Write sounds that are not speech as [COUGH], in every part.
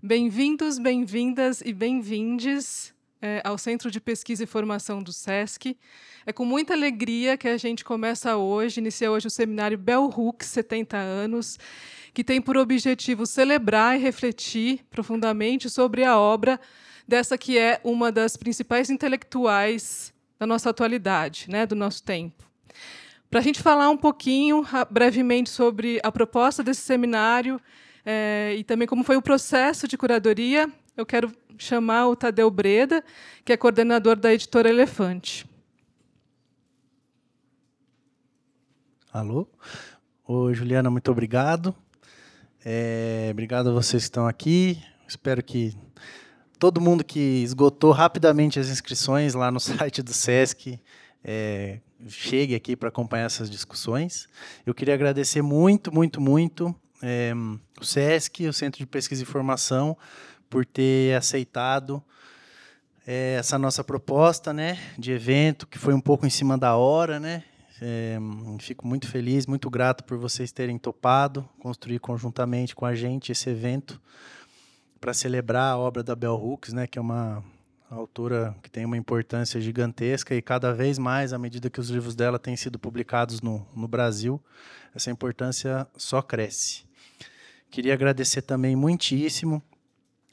Bem-vindos, bem-vindas e bem-vindes é, ao Centro de Pesquisa e Formação do SESC. É com muita alegria que a gente começa hoje, inicia hoje o seminário Bell Hook, 70 anos, que tem por objetivo celebrar e refletir profundamente sobre a obra dessa que é uma das principais intelectuais da nossa atualidade, né, do nosso tempo. Para a gente falar um pouquinho brevemente sobre a proposta desse seminário, é, e também como foi o processo de curadoria, eu quero chamar o Tadeu Breda, que é coordenador da editora Elefante. Alô? oi Juliana, muito obrigado. É, obrigado a vocês que estão aqui. Espero que todo mundo que esgotou rapidamente as inscrições lá no [LAUGHS] site do SESC é, chegue aqui para acompanhar essas discussões. Eu queria agradecer muito, muito, muito é, o SESC, o Centro de Pesquisa e Formação, por ter aceitado é, essa nossa proposta né, de evento, que foi um pouco em cima da hora. Né? É, fico muito feliz, muito grato por vocês terem topado construir conjuntamente com a gente esse evento para celebrar a obra da Bell Hooks, né, que é uma autora que tem uma importância gigantesca e cada vez mais, à medida que os livros dela têm sido publicados no, no Brasil, essa importância só cresce. Queria agradecer também muitíssimo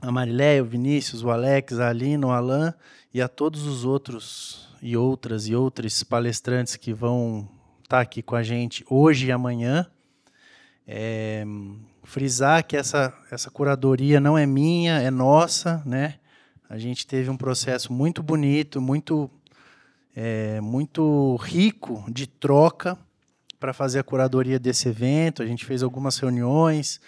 a Mariléia, o Vinícius, o Alex, a Alina, o Alain e a todos os outros e outras e outros palestrantes que vão estar tá aqui com a gente hoje e amanhã. É, frisar que essa, essa curadoria não é minha, é nossa, né? A gente teve um processo muito bonito, muito, é, muito rico de troca para fazer a curadoria desse evento. A gente fez algumas reuniões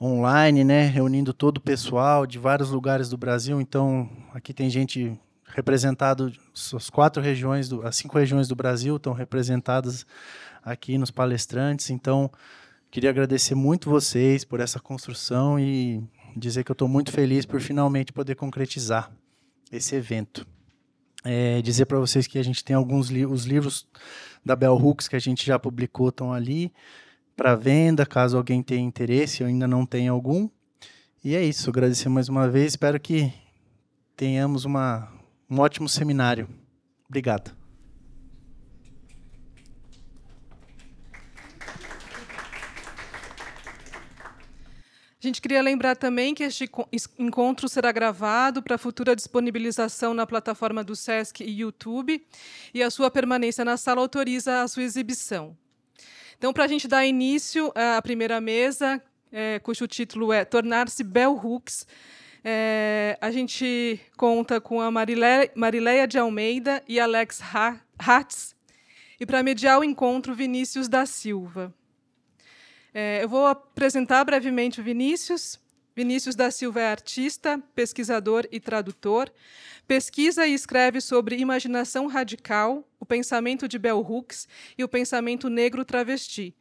online, né, reunindo todo o pessoal de vários lugares do Brasil. Então, aqui tem gente representado as quatro regiões do, as cinco regiões do Brasil estão representadas aqui nos palestrantes. Então, queria agradecer muito vocês por essa construção e dizer que eu estou muito feliz por finalmente poder concretizar esse evento. É, dizer para vocês que a gente tem alguns li os livros da Bell Hooks que a gente já publicou estão ali para venda, caso alguém tenha interesse, eu ainda não tenho algum. E é isso, agradecer mais uma vez, espero que tenhamos uma, um ótimo seminário. Obrigado. gente queria lembrar também que este encontro será gravado para futura disponibilização na plataforma do SESC e YouTube, e a sua permanência na sala autoriza a sua exibição. Então, para a gente dar início eh, à primeira mesa, é, cujo título é Tornar-se Bell Hooks, é, a gente conta com a Marileia de Almeida e Alex Hatz, e para mediar o encontro, Vinícius da Silva. É, eu vou apresentar brevemente o Vinícius. Vinícius da Silva é artista, pesquisador e tradutor. Pesquisa e escreve sobre imaginação radical, o pensamento de Bell Hooks e o pensamento negro travesti.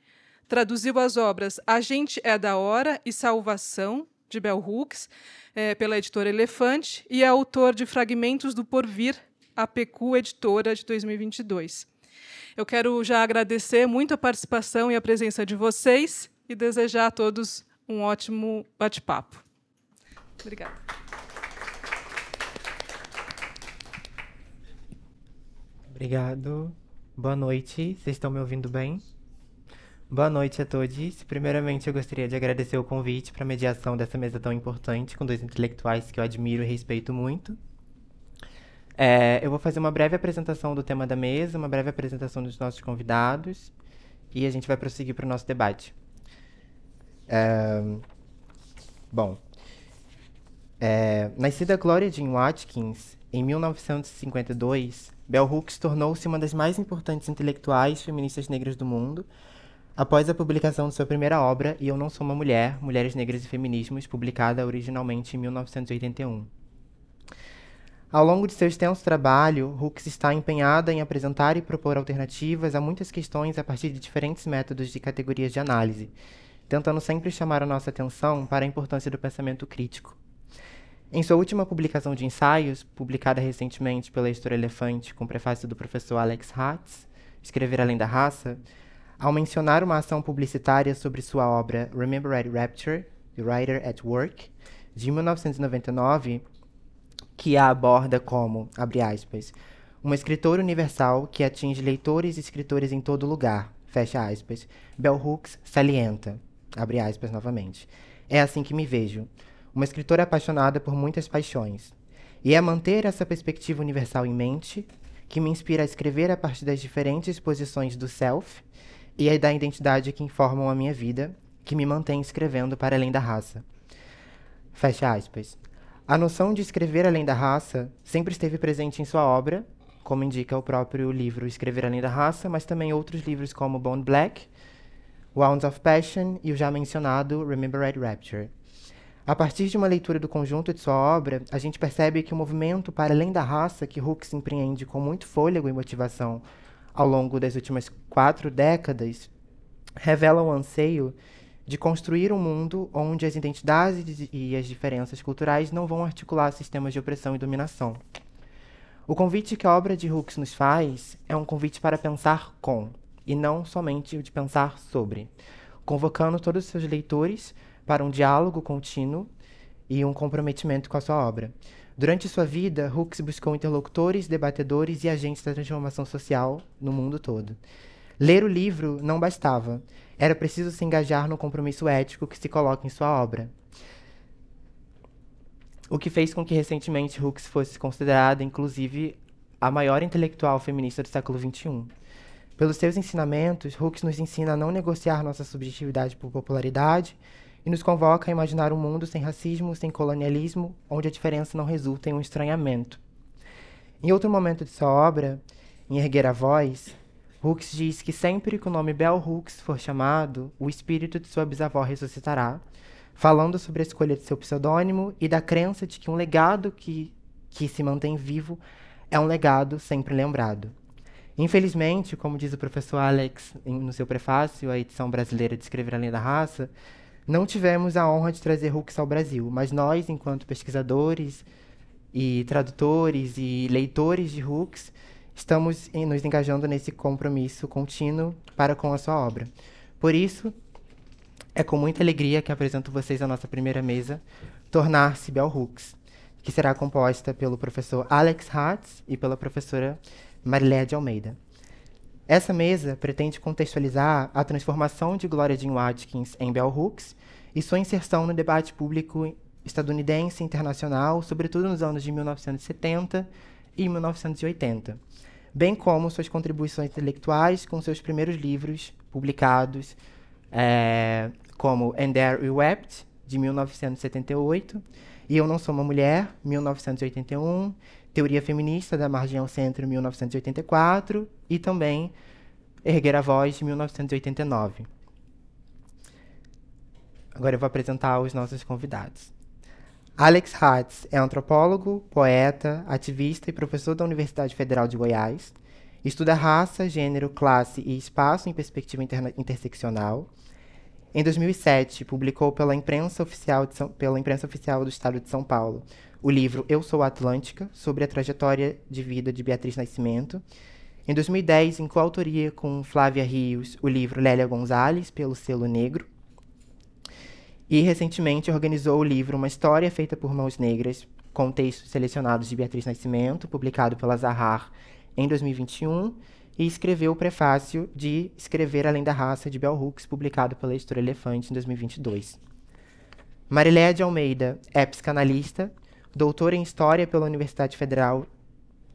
Traduziu as obras A Gente é da Hora e Salvação, de Bell Hooks, é, pela editora Elefante, e é autor de Fragmentos do Porvir, a Pq Editora, de 2022. Eu quero já agradecer muito a participação e a presença de vocês e desejar a todos um ótimo bate-papo. Obrigada. Obrigado. Boa noite. Vocês estão me ouvindo bem? Boa noite a todos. Primeiramente, eu gostaria de agradecer o convite para a mediação dessa mesa tão importante, com dois intelectuais que eu admiro e respeito muito. É, eu vou fazer uma breve apresentação do tema da mesa, uma breve apresentação dos nossos convidados e a gente vai prosseguir para o nosso debate. É, bom, é, nascida Gloria Jean Watkins em 1952, Bell Hooks tornou-se uma das mais importantes intelectuais feministas negras do mundo após a publicação de sua primeira obra, E Eu Não Sou Uma Mulher, Mulheres Negras e Feminismos, publicada originalmente em 1981. Ao longo de seu extenso trabalho, Hooks está empenhada em apresentar e propor alternativas a muitas questões a partir de diferentes métodos e categorias de análise, tentando sempre chamar a nossa atenção para a importância do pensamento crítico. Em sua última publicação de ensaios, publicada recentemente pela editora Elefante com prefácio do professor Alex Hatz, Escrever Além da Raça, ao mencionar uma ação publicitária sobre sua obra Remember at Rapture, The Writer at Work, de 1999, que a aborda como, abre aspas, uma escritora universal que atinge leitores e escritores em todo lugar, fecha aspas. Bell Hooks salienta, abre aspas novamente. É assim que me vejo, uma escritora apaixonada por muitas paixões. E é manter essa perspectiva universal em mente que me inspira a escrever a partir das diferentes posições do self e é da identidade que informam a minha vida, que me mantém escrevendo para além da raça. Fecha aspas. A noção de escrever além da raça sempre esteve presente em sua obra, como indica o próprio livro Escrever Além da Raça, mas também outros livros como Bone Black, Wounds of Passion e o já mencionado Remember Red Rapture. A partir de uma leitura do conjunto de sua obra, a gente percebe que o movimento para além da raça que Hooks empreende com muito fôlego e motivação ao longo das últimas quatro décadas revela um anseio de construir um mundo onde as identidades e as diferenças culturais não vão articular sistemas de opressão e dominação. O convite que a obra de Hooks nos faz é um convite para pensar com, e não somente o de pensar sobre, convocando todos os seus leitores para um diálogo contínuo e um comprometimento com a sua obra. Durante sua vida, Hooks buscou interlocutores, debatedores e agentes da transformação social no mundo todo. Ler o livro não bastava, era preciso se engajar no compromisso ético que se coloca em sua obra. O que fez com que recentemente Hooks fosse considerada, inclusive, a maior intelectual feminista do século XXI. Pelos seus ensinamentos, Hooks nos ensina a não negociar nossa subjetividade por popularidade e nos convoca a imaginar um mundo sem racismo, sem colonialismo, onde a diferença não resulta em um estranhamento. Em outro momento de sua obra, em Erguer a Voz, Hooks diz que sempre que o nome Bell Hooks for chamado, o espírito de sua bisavó ressuscitará, falando sobre a escolha de seu pseudônimo e da crença de que um legado que, que se mantém vivo é um legado sempre lembrado. Infelizmente, como diz o professor Alex em, no seu prefácio, à edição brasileira de Escrever Além da Raça, não tivemos a honra de trazer Hooks ao Brasil, mas nós, enquanto pesquisadores e tradutores e leitores de Hooks, estamos nos engajando nesse compromisso contínuo para com a sua obra. Por isso, é com muita alegria que apresento vocês a nossa primeira mesa, Tornar-se Bell Hooks, que será composta pelo professor Alex Hartz e pela professora Marilé de Almeida. Essa mesa pretende contextualizar a transformação de Gloria Jean Watkins em Bell Hooks e sua inserção no debate público estadunidense e internacional, sobretudo nos anos de 1970 e 1980, bem como suas contribuições intelectuais com seus primeiros livros publicados, é, como And There We Wept, de 1978, e Eu Não Sou Uma Mulher, 1981, Teoria Feminista da Margem ao Centro, 1984, e também Erguer a Voz, 1989. Agora eu vou apresentar os nossos convidados. Alex Hatz é antropólogo, poeta, ativista e professor da Universidade Federal de Goiás. Estuda raça, gênero, classe e espaço em perspectiva interseccional. Em 2007, publicou pela imprensa, oficial São, pela imprensa oficial do Estado de São Paulo o livro Eu Sou Atlântica, sobre a trajetória de vida de Beatriz Nascimento. Em 2010, em coautoria com Flávia Rios, o livro Lélia Gonzalez, pelo selo Negro. E recentemente organizou o livro Uma História Feita por Mãos Negras, com textos selecionados de Beatriz Nascimento, publicado pela Zahar em 2021, e escreveu o prefácio de Escrever Além da Raça, de Bell Hooks, publicado pela editora Elefante em 2022. Mariléia de Almeida é psicanalista, doutora em História pela Universidade Federal.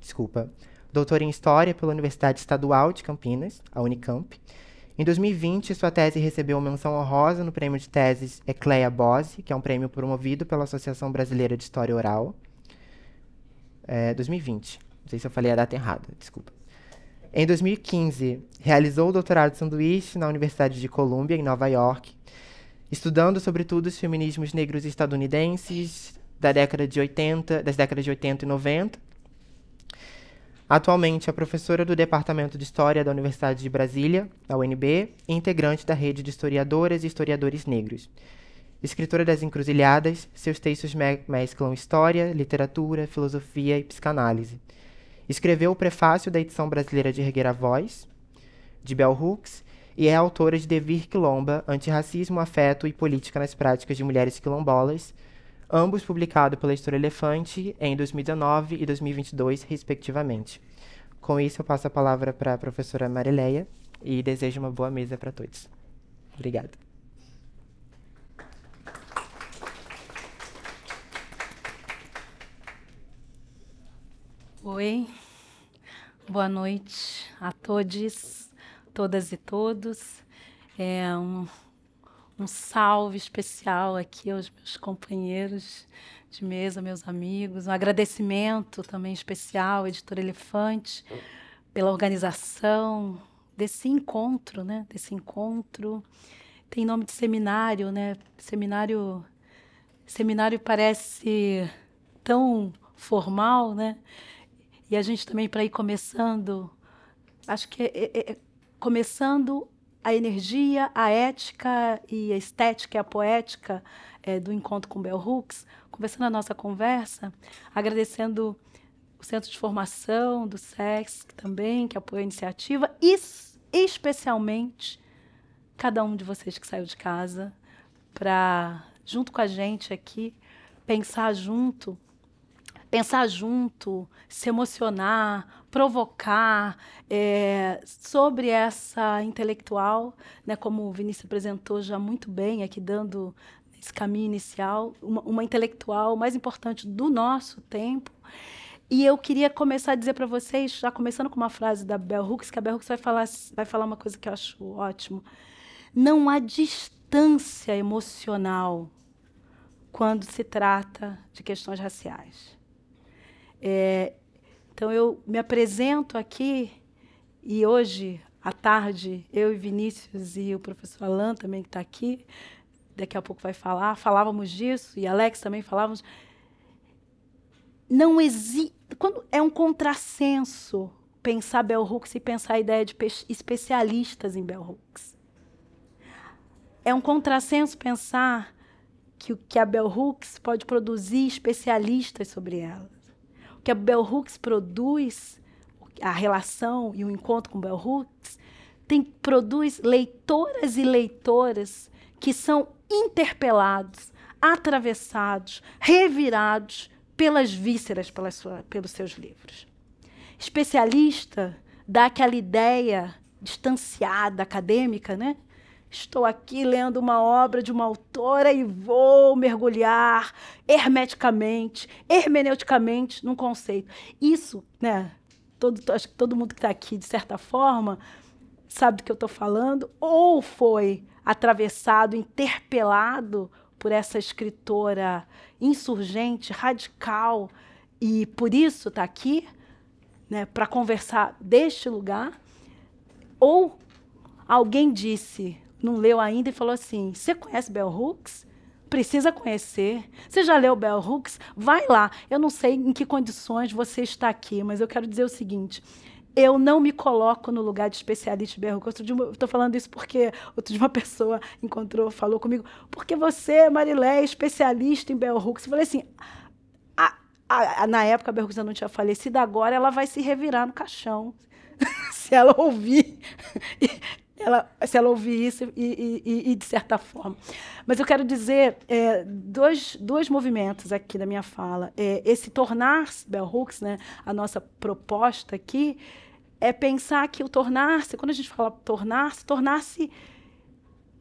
Desculpa. Doutora em História pela Universidade Estadual de Campinas, a Unicamp, em 2020, sua tese recebeu menção honrosa no prêmio de teses Ecleia Bose, que é um prêmio promovido pela Associação Brasileira de História Oral. É, 2020. Não sei se eu falei a data errada, desculpa. Em 2015, realizou o doutorado de sanduíche na Universidade de Columbia, em Nova York, estudando sobretudo os feminismos negros estadunidenses da década de 80, das décadas de 80 e 90, Atualmente é professora do Departamento de História da Universidade de Brasília, da UNB, e integrante da rede de historiadoras e historiadores negros. Escritora das Encruzilhadas, seus textos me mesclam história, literatura, filosofia e psicanálise. Escreveu o prefácio da edição brasileira de Ergueira Voz, de Bell Hooks, e é autora de Devir Quilomba, Antirracismo, Afeto e Política nas Práticas de Mulheres Quilombolas, ambos publicados pela editora Elefante em 2019 e 2022, respectivamente. Com isso, eu passo a palavra para a professora Marileia e desejo uma boa mesa para todos. Obrigada. Oi, boa noite a todos, todas e todos. É um, um salve especial aqui aos meus companheiros de mesa, meus amigos, um agradecimento também especial, editor Elefante, pela organização desse encontro, né? Desse encontro tem nome de seminário, né? Seminário seminário parece tão formal, né? E a gente também para ir começando, acho que é, é, é, começando a energia, a ética e a estética e a poética é, do encontro com Bell Hooks, conversando a nossa conversa, agradecendo o Centro de Formação do SEX também, que apoia a iniciativa, e especialmente cada um de vocês que saiu de casa para, junto com a gente aqui, pensar junto, pensar junto, se emocionar, provocar é, sobre essa intelectual, né, como o Vinícius apresentou já muito bem aqui, dando esse caminho inicial, uma, uma intelectual mais importante do nosso tempo. E eu queria começar a dizer para vocês, já começando com uma frase da Bell Hooks, que a Bell Hooks vai falar, vai falar uma coisa que eu acho ótimo. Não há distância emocional quando se trata de questões raciais. É, então eu me apresento aqui e hoje à tarde eu e Vinícius e o professor Alan também que está aqui, daqui a pouco vai falar, falávamos disso e Alex também falávamos. Não existe quando é um contrassenso pensar bell hooks e pensar a ideia de especialistas em bell hooks. É um contrassenso pensar que o que a bell hooks pode produzir especialistas sobre ela o que a Bell Hooks produz, a relação e o encontro com Bell Hooks, tem, produz leitoras e leitoras que são interpelados, atravessados, revirados pelas vísceras sua, pelos seus livros. Especialista dá aquela ideia distanciada, acadêmica, né? Estou aqui lendo uma obra de uma autora e vou mergulhar hermeticamente, hermeneuticamente num conceito. Isso, né? Todo, acho que todo mundo que está aqui, de certa forma, sabe do que eu estou falando, ou foi atravessado, interpelado por essa escritora insurgente, radical, e por isso está aqui, né, para conversar deste lugar, ou alguém disse não leu ainda e falou assim: Você conhece Bell Hooks? Precisa conhecer. Você já leu Bell Hooks? Vai lá. Eu não sei em que condições você está aqui, mas eu quero dizer o seguinte: eu não me coloco no lugar de especialista em berro. Estou falando isso porque outro dia uma [LAUGHS] pessoa encontrou, falou comigo, porque você, Marilé, é especialista em berro. Eu falei assim, a, a, a, na época a berro não tinha falecido, agora ela vai se revirar no caixão. [LAUGHS] se ela ouvir [LAUGHS] ela, se ela ouvir isso e, e, e, de certa forma. Mas eu quero dizer é, dois, dois movimentos aqui da minha fala. É, esse tornar-se, Bell Hooks, né, a nossa proposta aqui, é pensar que o tornar-se, quando a gente fala tornar-se, tornar-se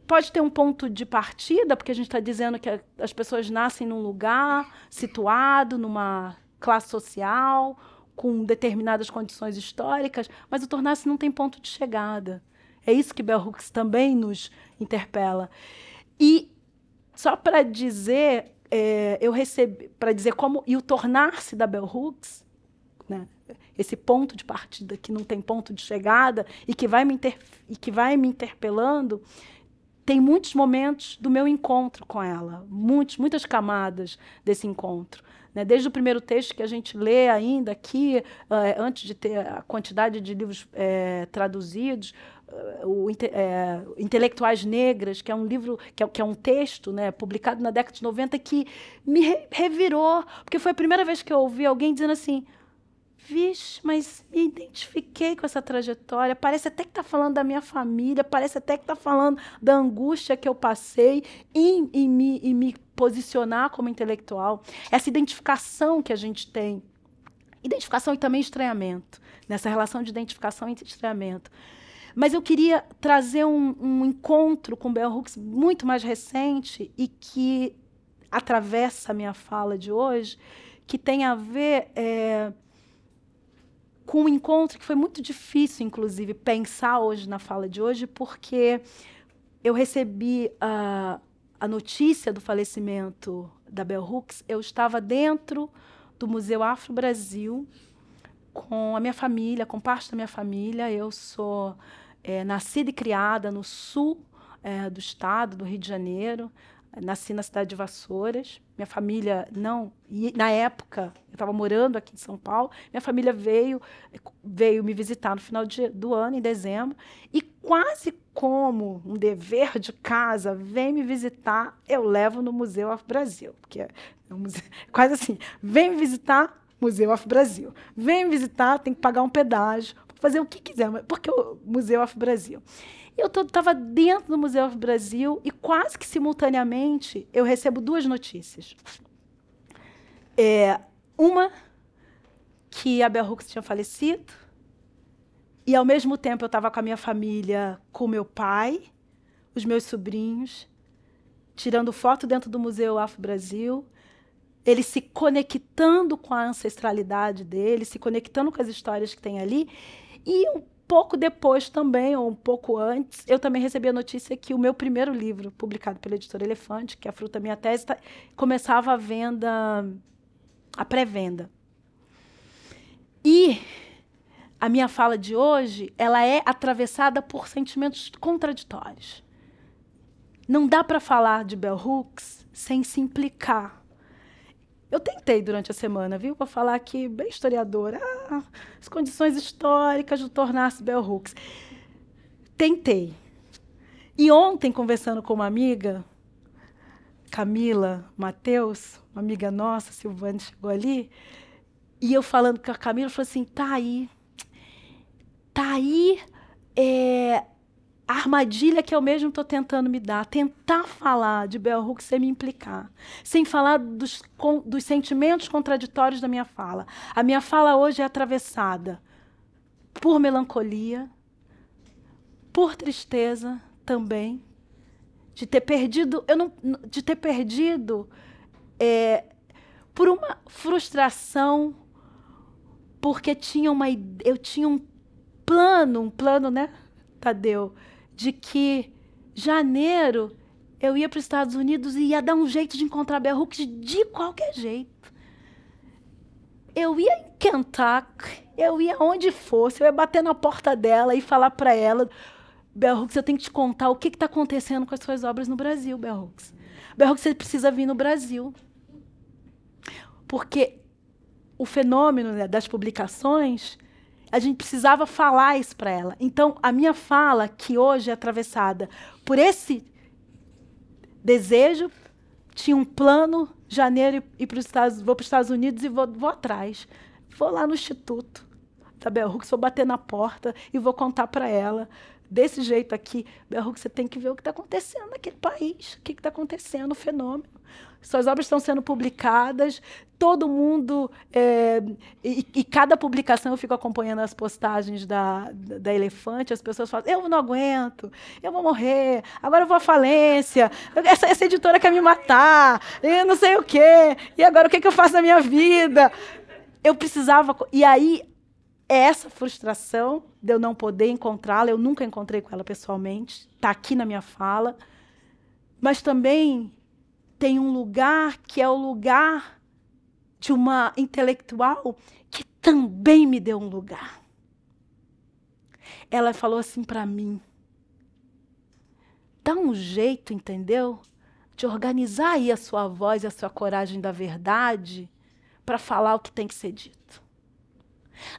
pode ter um ponto de partida, porque a gente está dizendo que a, as pessoas nascem num lugar situado, numa classe social, com determinadas condições históricas, mas o tornar-se não tem ponto de chegada. É isso que Bell Hooks também nos interpela. E só para dizer, é, eu recebi para dizer como e o tornar-se da Bell Hooks, né? Esse ponto de partida que não tem ponto de chegada e que vai me inter, e que vai me interpelando, tem muitos momentos do meu encontro com ela, muitos, muitas camadas desse encontro. Né? Desde o primeiro texto que a gente lê ainda aqui, é, antes de ter a quantidade de livros é, traduzidos, eh, o, é, Intelectuais Negras, que é um livro, que é, que é, um texto né, publicado na década de 90 que me revirou, porque foi a primeira vez que eu ouvi alguém dizendo assim: Vixe, mas me identifiquei com essa trajetória. Parece até que está falando da minha família, parece até que está falando da angústia que eu passei em, em, me, em me posicionar como intelectual. Essa identificação que a gente tem. Identificação e também estranhamento, nessa relação de identificação e estranhamento. Mas eu queria trazer um, um encontro com Bell Hooks muito mais recente e que atravessa a minha fala de hoje, que tem a ver é, com um encontro que foi muito difícil, inclusive, pensar hoje na fala de hoje, porque eu recebi a, a notícia do falecimento da Bell Hooks, eu estava dentro do Museu Afro Brasil, com a minha família, com parte da minha família. Eu sou é, nascida e criada no sul é, do estado, do Rio de Janeiro. Nasci na cidade de Vassouras. Minha família não. E, na época, eu estava morando aqui em São Paulo. Minha família veio veio me visitar no final de, do ano, em dezembro. E quase como um dever de casa, vem me visitar, eu levo no Museu Afro Brasil. Porque é um museu, [LAUGHS] quase assim: vem me visitar, Museu of Brasil. Vem visitar, tem que pagar um pedágio, fazer o que quiser, porque o Museu of Brasil. Eu estava dentro do Museu of Brasil e quase que simultaneamente eu recebo duas notícias. É, uma, que a Bell Hooks tinha falecido, e ao mesmo tempo eu estava com a minha família, com meu pai, os meus sobrinhos, tirando foto dentro do Museu Afro Brasil ele se conectando com a ancestralidade dele, se conectando com as histórias que tem ali. E um pouco depois também, ou um pouco antes, eu também recebi a notícia que o meu primeiro livro, publicado pela editora Elefante, que é a fruta minha tese, tá, começava a venda, a pré-venda. E a minha fala de hoje, ela é atravessada por sentimentos contraditórios. Não dá para falar de Bell Hooks sem se implicar eu tentei durante a semana, viu, para falar aqui, bem historiadora, ah, as condições históricas do tornar-se Bell Hooks. Tentei. E ontem, conversando com uma amiga, Camila Matheus, uma amiga nossa, Silvane chegou ali, e eu falando com a Camila, falei assim: tá aí, tá aí, é, a armadilha que eu mesmo estou tentando me dar, tentar falar de bell hooks sem me implicar, sem falar dos, com, dos sentimentos contraditórios da minha fala. A minha fala hoje é atravessada por melancolia, por tristeza também, de ter perdido, eu não, de ter perdido é, por uma frustração, porque tinha uma, eu tinha um plano, um plano, né, Tadeu, de que janeiro eu ia para os Estados Unidos e ia dar um jeito de encontrar Bell Hooks de qualquer jeito. Eu ia em Kentucky, eu ia onde fosse, eu ia bater na porta dela e falar para ela: Bell Hooks, eu tenho que te contar o que está acontecendo com as suas obras no Brasil, Bell Hooks. Bell Hooks, você precisa vir no Brasil. Porque o fenômeno né, das publicações a gente precisava falar isso para ela. Então, a minha fala, que hoje é atravessada por esse desejo, tinha um plano, janeiro e para os Estados, vou para os Estados Unidos e vou, vou atrás. Vou lá no instituto da tá Bell Hooks, vou bater na porta e vou contar para ela desse jeito aqui. Belo você tem que ver o que está acontecendo naquele país, o que está acontecendo, o fenômeno. Suas obras estão sendo publicadas, todo mundo. É, e, e, cada publicação eu fico acompanhando as postagens da, da Elefante, as pessoas falam: eu não aguento, eu vou morrer, agora eu vou à falência, essa, essa editora quer me matar, eu não sei o quê, e agora o que, é que eu faço na minha vida? Eu precisava. E aí essa frustração de eu não poder encontrá-la, eu nunca encontrei com ela pessoalmente, está aqui na minha fala, mas também tem um lugar que é o lugar de uma intelectual que também me deu um lugar. Ela falou assim para mim: dá um jeito, entendeu? De organizar aí a sua voz e a sua coragem da verdade para falar o que tem que ser dito.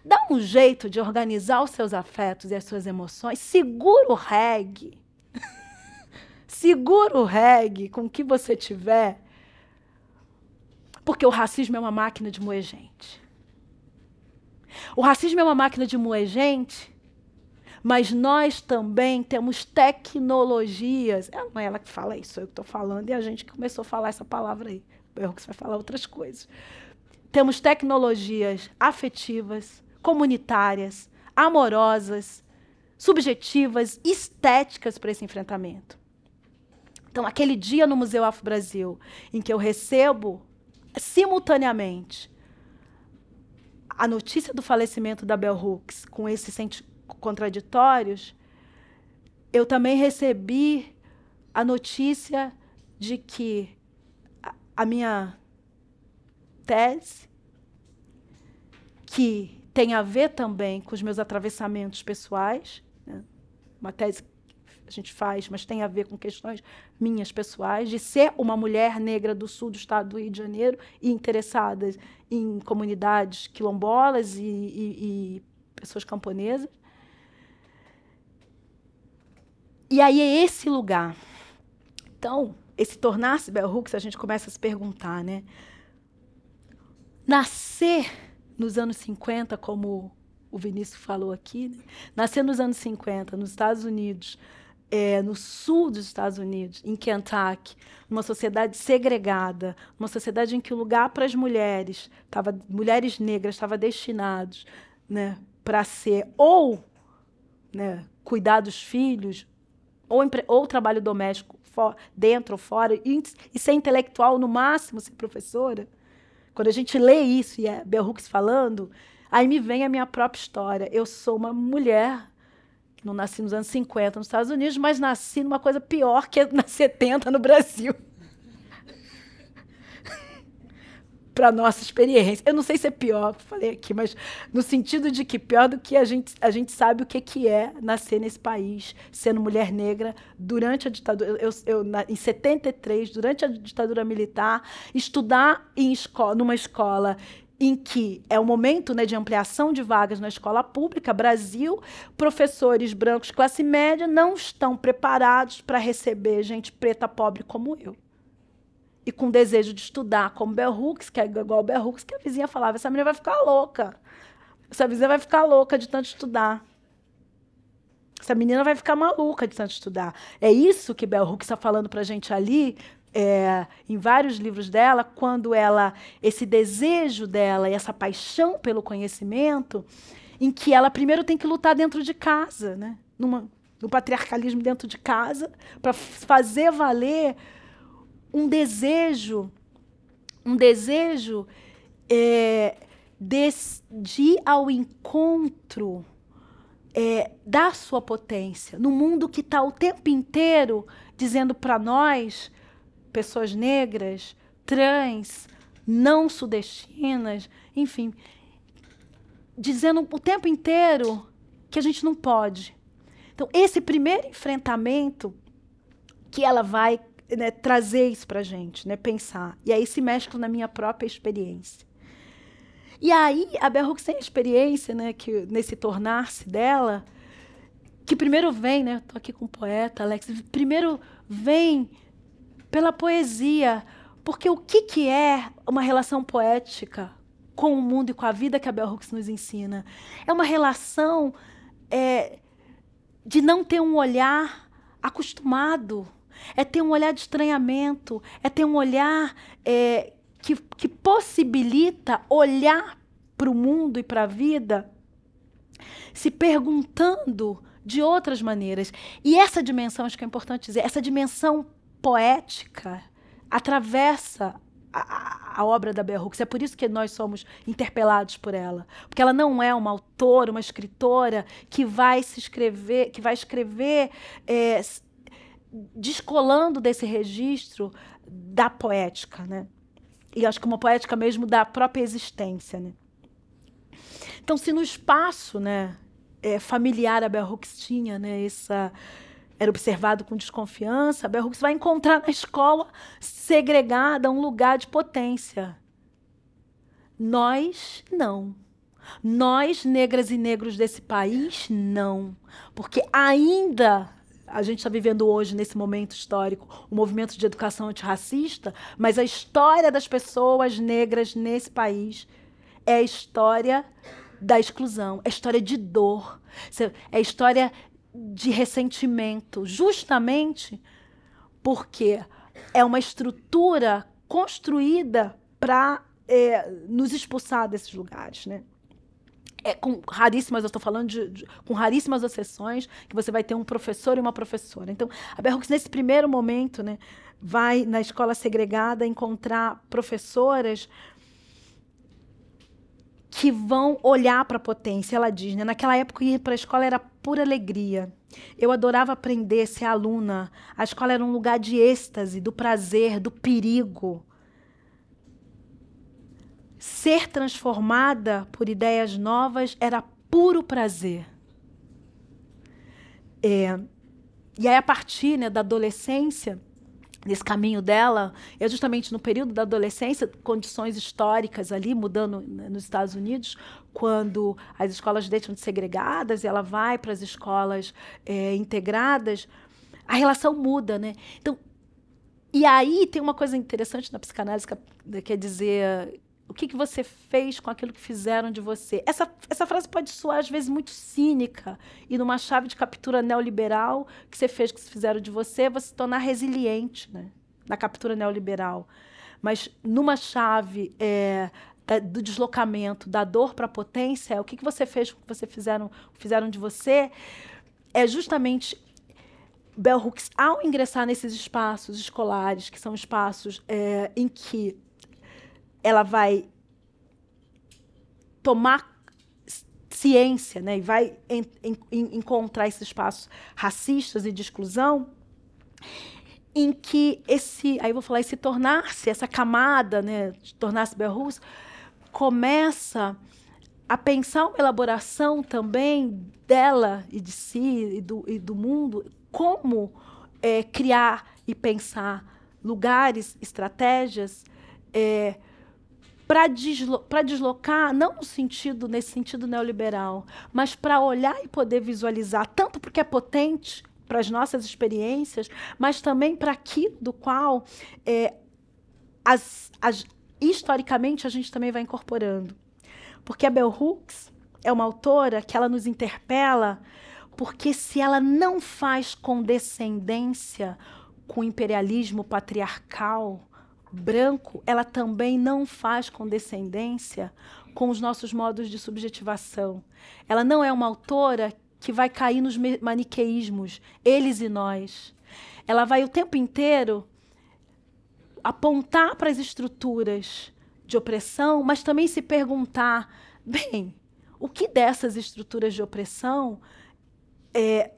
Dá um jeito de organizar os seus afetos e as suas emoções. Segura o reggae. [LAUGHS] Segura o reggae com o que você tiver. Porque o racismo é uma máquina de moer gente. O racismo é uma máquina de moer gente, mas nós também temos tecnologias. É, não é ela que fala isso, eu que estou falando, e a gente que começou a falar essa palavra aí. erro que você vai falar outras coisas. Temos tecnologias afetivas, comunitárias, amorosas, subjetivas, estéticas para esse enfrentamento. Então, aquele dia no Museu Afro Brasil, em que eu recebo simultaneamente a notícia do falecimento da Bell Hooks com esses contraditórios, eu também recebi a notícia de que a minha tese que tem a ver também com os meus atravessamentos pessoais, né? uma tese a gente faz, mas tem a ver com questões minhas pessoais, de ser uma mulher negra do sul do estado do Rio de Janeiro e interessada em comunidades quilombolas e, e, e pessoas camponesas. E aí é esse lugar. Então, esse tornar-se bell hooks, a gente começa a se perguntar, né? nascer nos anos 50, como o Vinícius falou aqui, né? nascer nos anos 50, nos Estados Unidos, é, no sul dos Estados Unidos, em Kentucky, uma sociedade segregada, uma sociedade em que o lugar para as mulheres, tava, mulheres negras, estava destinado né, para ser ou né, cuidar dos filhos, ou, ou trabalho doméstico, for, dentro ou fora, e, e ser intelectual no máximo, ser professora quando a gente lê isso e é Bell Hooks falando, aí me vem a minha própria história. Eu sou uma mulher não nasci nos anos 50 nos Estados Unidos, mas nasci numa coisa pior que [LAUGHS] na 70 no Brasil. para nossa experiência. Eu não sei se é pior, falei aqui, mas no sentido de que pior do que a gente, a gente sabe o que, que é nascer nesse país, sendo mulher negra, durante a ditadura. Eu, eu na, em 73, durante a ditadura militar, estudar em escola, numa escola em que é o momento né, de ampliação de vagas na escola pública, Brasil, professores brancos classe média não estão preparados para receber gente preta pobre como eu e com desejo de estudar, como Bell Hooks, que é igual Bell Hooks, que a vizinha falava, essa menina vai ficar louca. Essa vizinha vai ficar louca de tanto estudar. Essa menina vai ficar maluca de tanto estudar. É isso que Bell Hooks está falando para a gente ali, é, em vários livros dela, quando ela esse desejo dela e essa paixão pelo conhecimento, em que ela primeiro tem que lutar dentro de casa, né? Numa, no patriarcalismo dentro de casa, para fazer valer um desejo, um desejo é, de, de ir ao encontro é, da sua potência, no mundo que está o tempo inteiro dizendo para nós, pessoas negras, trans, não sudestinas, enfim, dizendo o tempo inteiro que a gente não pode. Então, esse primeiro enfrentamento que ela vai né, trazer isso para a gente, né, pensar. E aí se mescla na minha própria experiência. E aí a Bell a experiência, né, que nesse tornar-se dela, que primeiro vem, né, aqui com o poeta Alex, primeiro vem pela poesia, porque o que que é uma relação poética com o mundo e com a vida que a Bell Hooks nos ensina? É uma relação é, de não ter um olhar acostumado é ter um olhar de estranhamento, é ter um olhar é, que, que possibilita olhar para o mundo e para a vida se perguntando de outras maneiras. E essa dimensão, acho que é importante dizer, essa dimensão poética atravessa a, a, obra da Bell Hooks. É por isso que nós somos interpelados por ela, porque ela não é uma autora, uma escritora que vai se escrever, que vai escrever é, descolando desse registro da poética, né? E acho que uma poética mesmo da própria existência, né? Então, se no espaço, né, é, familiar a Bell Hooks tinha, né, essa era observado com desconfiança, a Bell Hooks vai encontrar na escola segregada um lugar de potência. Nós não. Nós, negras e negros desse país, não. Porque ainda a gente está vivendo hoje, nesse momento histórico, um movimento de educação antirracista, mas a história das pessoas negras nesse país é a história da exclusão, é a história de dor, é a história de ressentimento, justamente porque é uma estrutura construída para é, eh, nos expulsar desses lugares, né? é, com raríssimas, eu estou falando de, de, com raríssimas exceções, que você vai ter um professor e uma professora. Então, a Bell Hooks, nesse primeiro momento, né, vai na escola segregada encontrar professoras que vão olhar para a potência. Ela diz, né, naquela época ir para a escola era pura alegria. Eu adorava aprender, ser aluna. A escola era um lugar de êxtase, do prazer, do perigo. Ser transformada por ideias novas era puro prazer. É, e aí, a partir né, da adolescência, nesse caminho dela, é justamente no período da adolescência, condições históricas ali mudando né, nos Estados Unidos, quando as escolas deixam de segregadas e ela vai para as escolas é, integradas, a relação muda, né? Então, e aí tem uma coisa interessante na psicanálise que quer é dizer o que, que você fez com aquilo que fizeram de você. Essa, essa frase pode soar, às vezes, muito cínica e numa chave de captura neoliberal que você fez que fizeram de você, você se tornar resiliente né? na captura neoliberal. Mas numa chave é, é do deslocamento, da dor para a potência, o que, que você fez com o que você fizeram, fizeram de você é justamente Bell Hooks, ao ingressar nesses espaços escolares, que são espaços é, em que ela vai tomar ciência, né, e vai en en encontrar esses espaços racistas e de exclusão, em que esse, aí vou falar, esse tornar-se, essa camada, né, tornar-se Berrus, começa a pensar uma elaboração também dela e de si e do, e do mundo, como é, criar e pensar lugares, estratégias, é, para deslo deslocar, não no sentido, nesse sentido neoliberal, mas para olhar e poder visualizar, tanto porque é potente para as nossas experiências, mas também para aquilo do qual é, as, as, historicamente a gente também vai incorporando. Porque a Bell Hooks é uma autora que ela nos interpela porque se ela não faz condescendência com o imperialismo patriarcal, branco, ela também não faz condescendência com os nossos modos de subjetivação. Ela não é uma autora que vai cair nos maniqueísmos, eles e nós. Ela vai o tempo inteiro apontar para as estruturas de opressão, mas também se perguntar: bem, o que dessas estruturas de opressão é,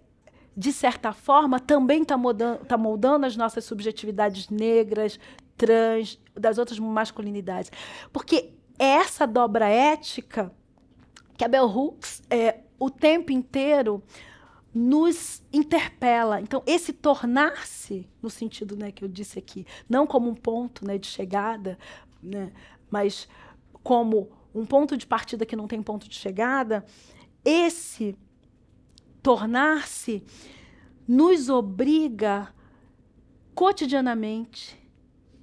de certa forma, também está moldando, tá moldando, as nossas subjetividades negras, trans, das outras masculinidades. Porque é essa dobra ética que a Bell Hooks é, o tempo inteiro nos interpela. Então, esse tornar-se, no sentido né, que eu disse aqui, não como um ponto né, de chegada, né, mas como um ponto de partida que não tem ponto de chegada, esse tornar-se nos obriga cotidianamente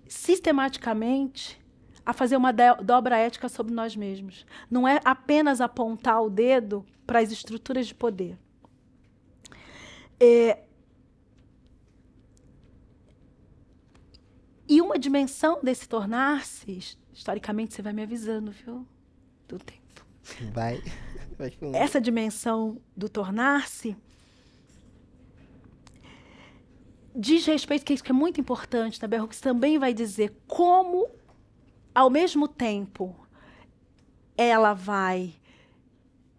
sistematicamente a fazer uma dobra ética sobre nós mesmos. Não é apenas apontar o dedo para as estruturas de poder. É... E uma dimensão desse tornar-se, historicamente, você vai me avisando, viu? Do tempo. Vai. [LAUGHS] vai Essa dimensão do tornar-se diz respeito, que é isso que é muito importante, né, tá? Hooks também vai dizer como, ao mesmo tempo, ela vai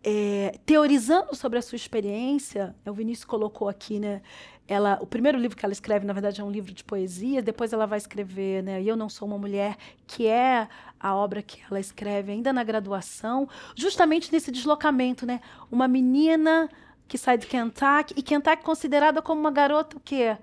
é, teorizando sobre a sua experiência. Né, o Vinícius colocou aqui, né? Ela, o primeiro livro que ela escreve, na verdade, é um livro de poesia. Depois ela vai escrever, né? Eu não sou uma mulher, que é a obra que ela escreve ainda na graduação, justamente nesse deslocamento, né? Uma menina que sai de Kentucky e Kentucky considerada como uma garota o quê?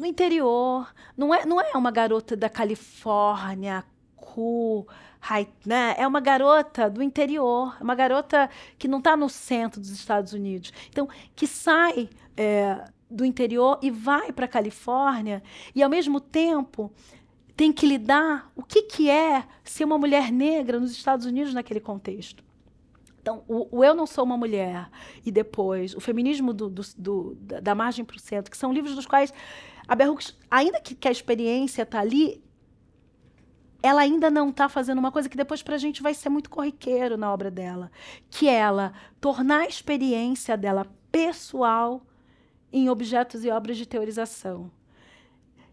no interior. Não é, não é uma garota da Califórnia, cu high, né? É uma garota do interior, é uma garota que não está no centro dos Estados Unidos. Então, que sai é, do interior e vai para a Califórnia e, ao mesmo tempo, tem que lidar o que, que é ser uma mulher negra nos Estados Unidos naquele contexto. Então, o, o, Eu Não Sou Uma Mulher e depois o Feminismo do, do, do, da Margem para o Centro, que são livros dos quais a Berrux, ainda que, que a experiência tá ali, ela ainda não está fazendo uma coisa que depois para a gente vai ser muito corriqueiro na obra dela, que é ela tornar a experiência dela pessoal em objetos e obras de teorização.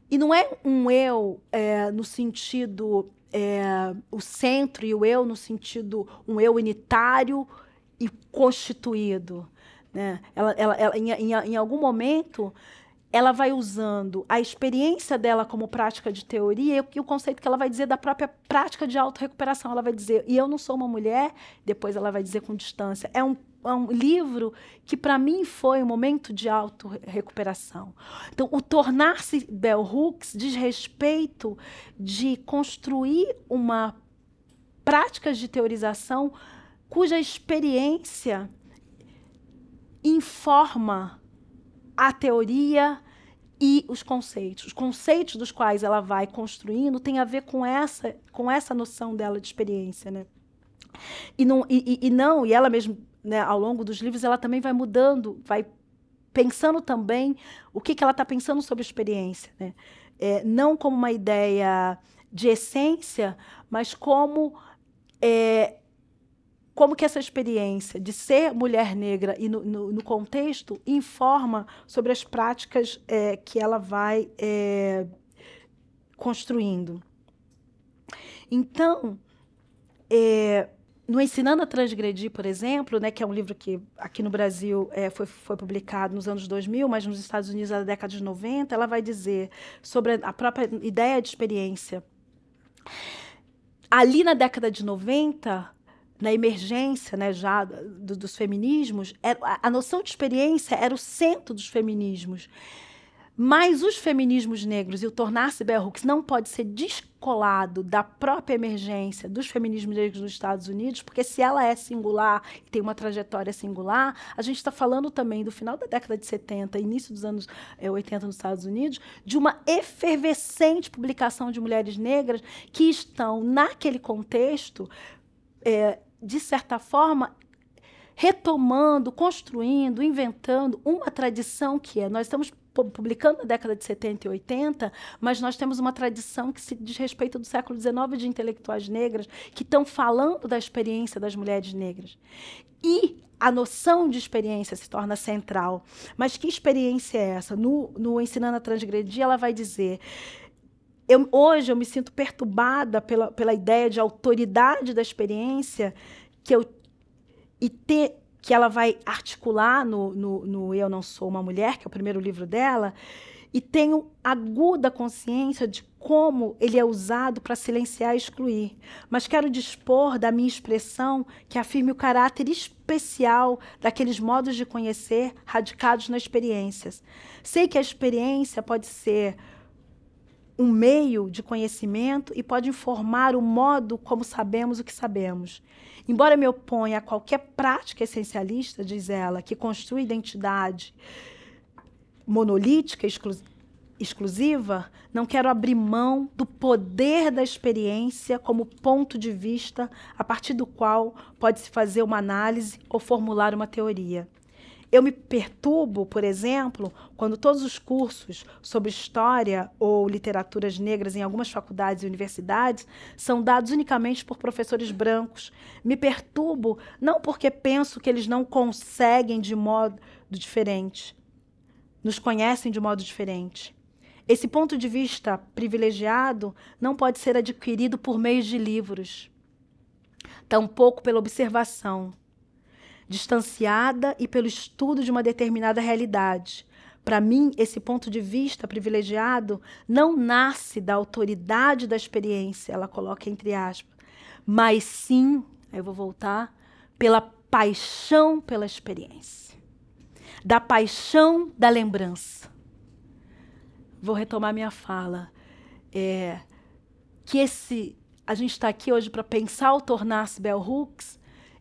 E não é um eu é, no sentido é, o centro e o eu no sentido um eu unitário e constituído. Né? Ela, ela, ela em, em, em algum momento ela vai usando a experiência dela como prática de teoria e o conceito que ela vai dizer da própria prática de auto-recuperação Ela vai dizer, e eu não sou uma mulher, depois ela vai dizer com distância. É um, é um livro que, para mim, foi um momento de auto-recuperação Então, o tornar-se Bell Hooks diz respeito de construir uma prática de teorização cuja experiência informa a teoria e os conceitos. Os conceitos dos quais ela vai construindo tem a ver com essa, com essa noção dela de experiência, né? E não, e, e, e não, e ela mesmo, né, ao longo dos livros, ela também vai mudando, vai pensando também o que, que ela está pensando sobre experiência, né? É, não como uma ideia de essência, mas como é, como que essa experiência de ser mulher negra e no, no, no contexto informa sobre as práticas é, que ela vai é, construindo. Então, é, no Ensinando a Transgredir, por exemplo, né, que é um livro que aqui no Brasil é, foi, foi publicado nos anos 2000, mas nos Estados Unidos na é década de 90, ela vai dizer sobre a própria ideia de experiência. Ali na década de 90, na emergência né, já do, dos feminismos, era, é, a, noção de experiência era o centro dos feminismos. Mas os feminismos negros e o tornar-se bell hooks não pode ser descolado da própria emergência dos feminismos negros nos Estados Unidos, porque se ela é singular e tem uma trajetória singular, a gente está falando também do final da década de 70, início dos anos 80 eh, nos Estados Unidos, de uma efervescente publicação de mulheres negras que estão, naquele contexto, é, de certa forma, retomando, construindo, inventando uma tradição que é. Nós estamos publicando na década de 70 e 80, mas nós temos uma tradição que se diz respeito do século XIX de intelectuais negras que estão falando da experiência das mulheres negras. E a noção de experiência se torna central. Mas que experiência é essa? No, no Ensinando a Transgredir, ela vai dizer eu, hoje eu me sinto perturbada pela, pela ideia de autoridade da experiência que eu e ter que ela vai articular no, no, no, Eu Não Sou Uma Mulher, que é o primeiro livro dela, e tenho aguda consciência de como ele é usado para silenciar e excluir. Mas quero dispor da minha expressão que afirme o caráter especial daqueles modos de conhecer radicados nas experiências. Sei que a experiência pode ser um meio de conhecimento e pode informar o modo como sabemos o que sabemos. Embora me oponha a qualquer prática essencialista, diz ela, que construa identidade monolítica, exclu exclusiva, não quero abrir mão do poder da experiência como ponto de vista a partir do qual pode-se fazer uma análise ou formular uma teoria. Eu me perturbo, por exemplo, quando todos os cursos sobre história ou literaturas negras em algumas faculdades e universidades são dados unicamente por professores brancos. Me perturbo não porque penso que eles não conseguem de modo diferente, nos conhecem de modo diferente. Esse ponto de vista privilegiado não pode ser adquirido por meio de livros, tampouco pela observação distanciada e pelo estudo de uma determinada realidade. Para mim, esse ponto de vista privilegiado não nasce da autoridade da experiência, ela coloca entre aspas, mas sim, aí eu vou voltar, pela paixão pela experiência, da paixão da lembrança. Vou retomar minha fala. É, que esse a gente está aqui hoje para pensar o tornar-se Bell Hooks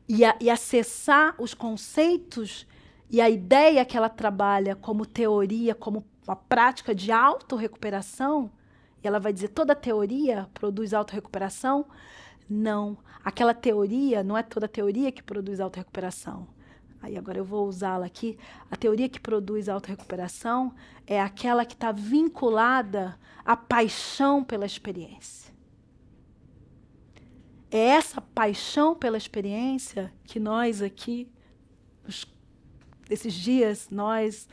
e, a, e acessar os conceitos e a ideia que ela trabalha como teoria, como a prática de autorrecuperação, e ela vai dizer toda teoria produz autorrecuperação? Não. Aquela teoria, não é toda teoria que produz autorrecuperação. Aí agora eu vou usá-la aqui. A teoria que produz autorrecuperação é aquela que está vinculada à paixão pela experiência é essa paixão pela experiência que nós aqui, os, esses dias, nós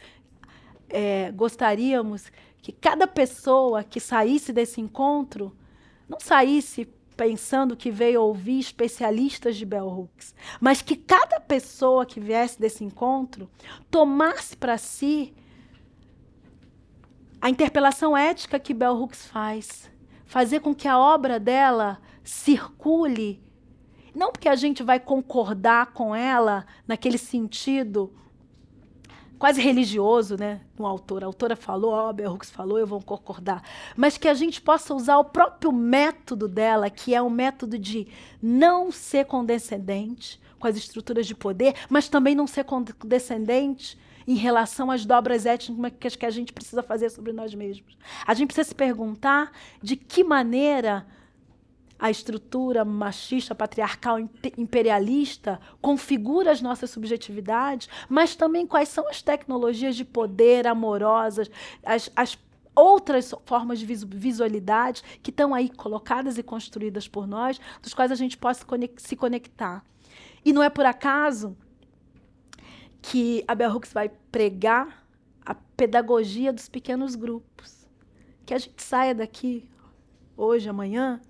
é, gostaríamos que cada pessoa que saísse desse encontro não saísse pensando que veio ouvir especialistas de bell hooks, mas que cada pessoa que viesse desse encontro tomasse para si a interpelação ética que bell hooks faz, fazer com que a obra dela circule. Não porque a gente vai concordar com ela naquele sentido quase religioso, né? No autor. A autora falou, a Bell Hooks falou, eu vou concordar. Mas que a gente possa usar o próprio método dela, que é o um método de não ser condescendente com as estruturas de poder, mas também não ser condescendente em relação às dobras étnicas que a gente precisa fazer sobre nós mesmos. A gente precisa se perguntar de que maneira a estrutura machista, patriarcal, imperialista configura as nossas subjetividades, mas também quais são as tecnologias de poder amorosas, as, as outras formas de visualidade que estão aí colocadas e construídas por nós, dos quais a gente possa se conectar. E não é por acaso que a Bell Hooks vai pregar a pedagogia dos pequenos grupos. Que a gente saia daqui hoje, amanhã,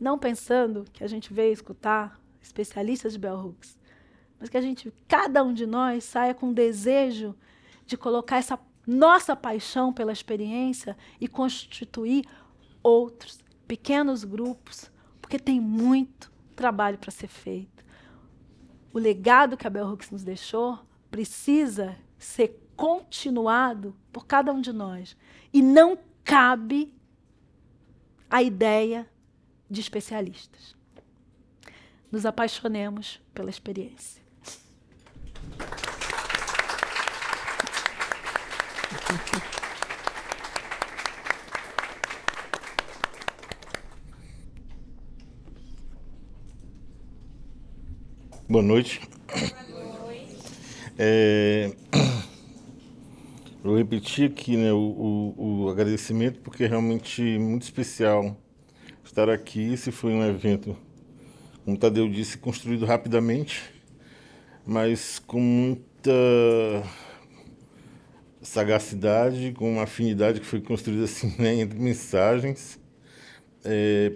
não pensando que a gente veio escutar especialistas de bell hooks, mas que a gente, cada um de nós, saia com desejo de colocar essa nossa paixão pela experiência e constituir outros pequenos grupos, porque tem muito trabalho para ser feito. O legado que a Bell Hooks nos deixou precisa ser continuado por cada um de nós. E não cabe a ideia de especialistas. Nos apaixonemos pela experiência. Boa noite. É, [CLEARS THROAT] vou repetir aqui né, o, o, o agradecimento, porque é realmente muito especial estar aqui. Esse foi um evento, como Tadeu disse, construído rapidamente, mas com muita sagacidade, com uma afinidade que foi construída assim, [LAUGHS] né, entre mensagens, é,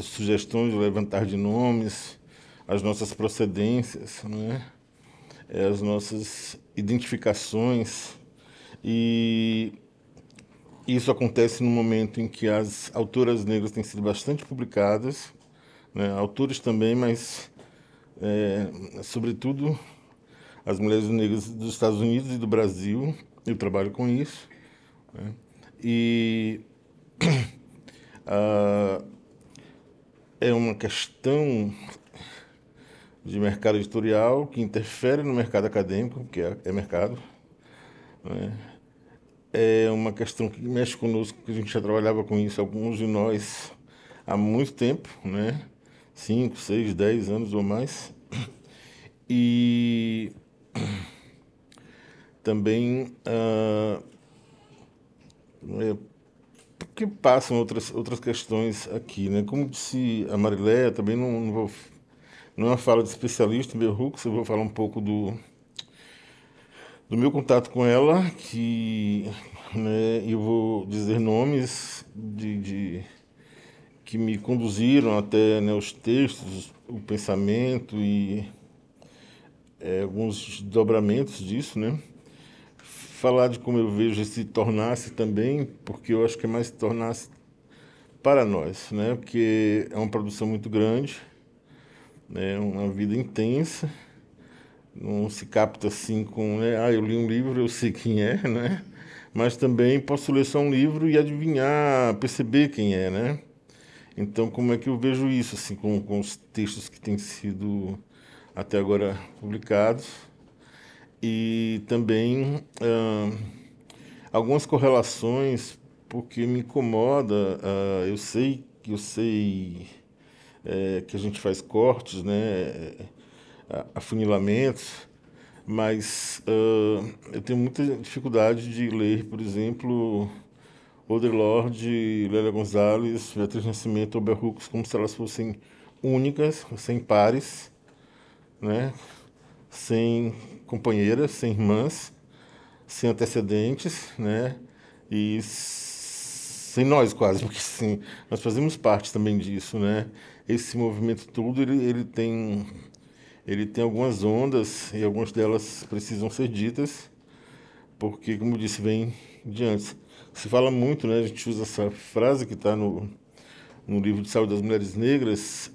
sugestões, levantar de nomes, as nossas procedências, né, é, as nossas identificações e isso acontece no momento em que as autoras negras têm sido bastante publicadas, né? autores também, mas, é, sobretudo, as mulheres negras dos Estados Unidos e do Brasil. Eu trabalho com isso. Né? E uh, [CLEARS THROAT] é uma questão de mercado editorial que interfere no mercado acadêmico, que é, é mercado. Né? é uma questão que mexe conosco, que a gente já trabalhava com isso, alguns de nós, há muito tempo, né? 5, 6, 10 anos ou mais. E também ah, é, que passam outras, outras questões aqui, né? Como disse a Mariléia também não, não vou... Não é uma fala de especialista, meu Hux, eu vou falar um pouco do do meu contato com ela, que né, eu vou dizer nomes de, de que me conduziram até né, os textos, o pensamento e é, alguns dobramentos disso, né? Falar de como eu vejo esse tornar-se também, porque eu acho que é mais tornar-se para nós, né? Porque é uma produção muito grande, né? uma vida intensa não se capta assim com, né? ah, eu li um livro, eu sei quem é, [LAUGHS] né? Mas também posso ler só um livro e adivinhar, perceber quem é, né? Então, como é que eu vejo isso, assim, com, com os textos que têm sido até agora publicados? E também ah, algumas correlações, porque me incomoda, ah, eu sei que eu sei é, que a gente faz cortes, né? afunilamentos, mas uh, eu tenho muita dificuldade de ler, por exemplo, Lorde, Lélia Gonzalez, Beatriz Nascimento ou Berrucos como se elas fossem únicas, sem pares, né? sem companheiras, sem irmãs, sem antecedentes, né? e sem nós quase, [LAUGHS] porque sim, nós fazemos parte também disso, né? Esse movimento todo, ele, ele tem ele tem algumas ondas e algumas delas precisam ser ditas, porque, como disse, vem de antes. Se fala muito, né? A gente usa essa frase que está no, no livro de saúde das mulheres negras.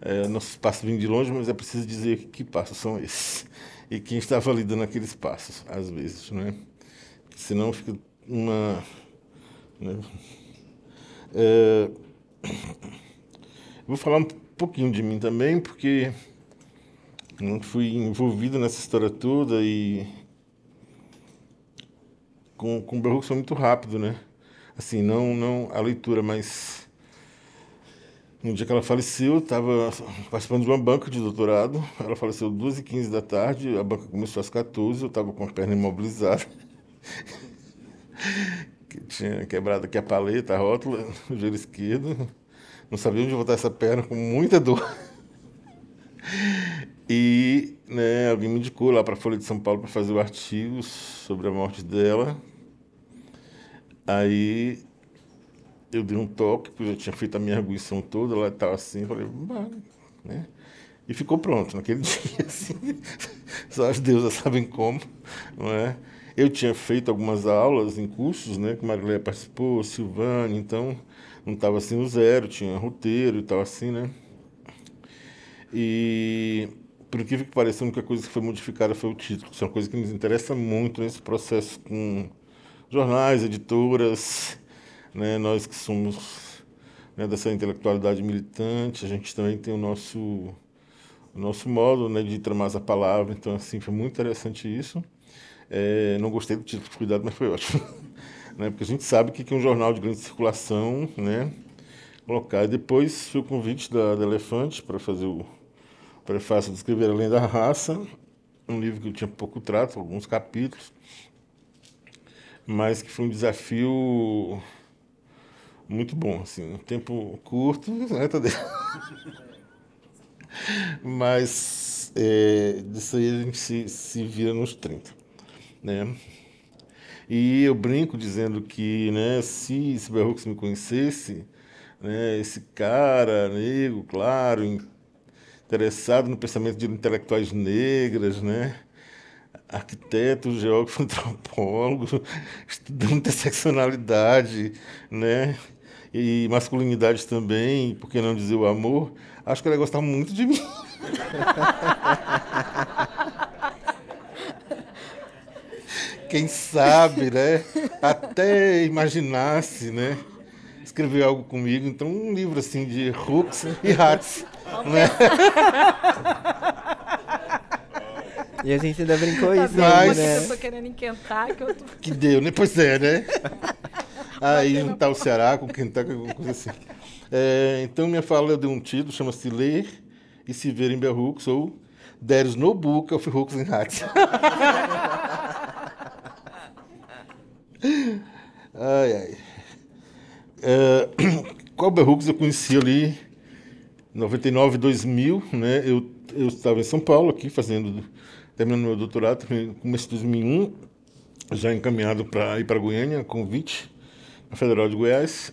É, nossos passos vêm de longe, mas é preciso dizer que passos são esses e quem está validando aqueles passos, às vezes, né? Senão fica uma. Né? É... [COUGHS] Vou falar um pouquinho de mim também, porque não fui envolvido nessa história toda e com com Baruch foi muito rápido, né? Assim, não não a leitura, mas no dia que ela faleceu, estava participando de uma banca de doutorado. Ela faleceu às e h 15 da tarde, a banca começou às 14 eu estava com a perna imobilizada. [LAUGHS] que tinha quebrado aqui a paleta, a rótula, [LAUGHS] o joelho esquerdo. Não sabia onde botar essa perna, com muita dor. E né, alguém me indicou lá para a Folha de São Paulo para fazer o artigo sobre a morte dela. Aí eu dei um toque, porque eu já tinha feito a minha arguição toda, ela estava assim, falei, vale, né? E ficou pronto naquele [LAUGHS] dia, assim. Só as deusas sabem como, não é? Eu tinha feito algumas aulas em cursos, né? Que Marileia participou, Silvane, então não estava assim no zero, tinha roteiro e tal assim, né? E por incrível que pareça, a única coisa que foi modificada foi o título. Isso é uma coisa que nos interessa muito nesse processo com jornais, editoras, né? nós que somos né, dessa intelectualidade militante, a gente também tem o nosso, o nosso modo né, de tramar a palavra, então assim, foi muito interessante isso. É, não gostei do título, cuidado, mas foi ótimo. [LAUGHS] né, porque a gente sabe que, que é um jornal de grande circulação, né? colocar. Depois foi o convite da, da Elefante para fazer o, prefácio de Escrever Além da Raça, um livro que eu tinha pouco trato, alguns capítulos, mas que foi um desafio muito bom, assim, um tempo curto, [LAUGHS] né, Tadeu? Tá mas é, disso aí a gente se, se vira nos 30, né? E eu brinco dizendo que, né, se Silvio Hux me conhecesse, né, esse cara negro, claro, interessado no pensamento de intelectuais negras, né? arquiteto, geógrafo, [LAUGHS] antropólogo, estudando interseccionalidade, né? E masculinidade também, por que não dizer o amor? Acho que ela ia gostar muito de mim. [LAUGHS] Quem sabe, né? Até imaginasse, né? Escrever algo comigo. Então, um livro assim de Hooks e Hats. Vamos né? E a gente ainda brincou tá isso, mas... né? Eu tô querendo enquentar que eu tô... Que deu, né? Pois é, né? Tá aí juntar o Ceará com tá o Kentucky, alguma coisa assim. É, então, minha fala é deu um título, chama-se Ler e Se Ver em Berrux, ou There is no book of Hooks and Hats. ai, ai. É, qual Berrux eu conheci ali 99, 2000, né, eu, eu estava em São Paulo aqui fazendo, terminando meu doutorado, começo de 2001, já encaminhado para ir para Goiânia, convite na Federal de Goiás.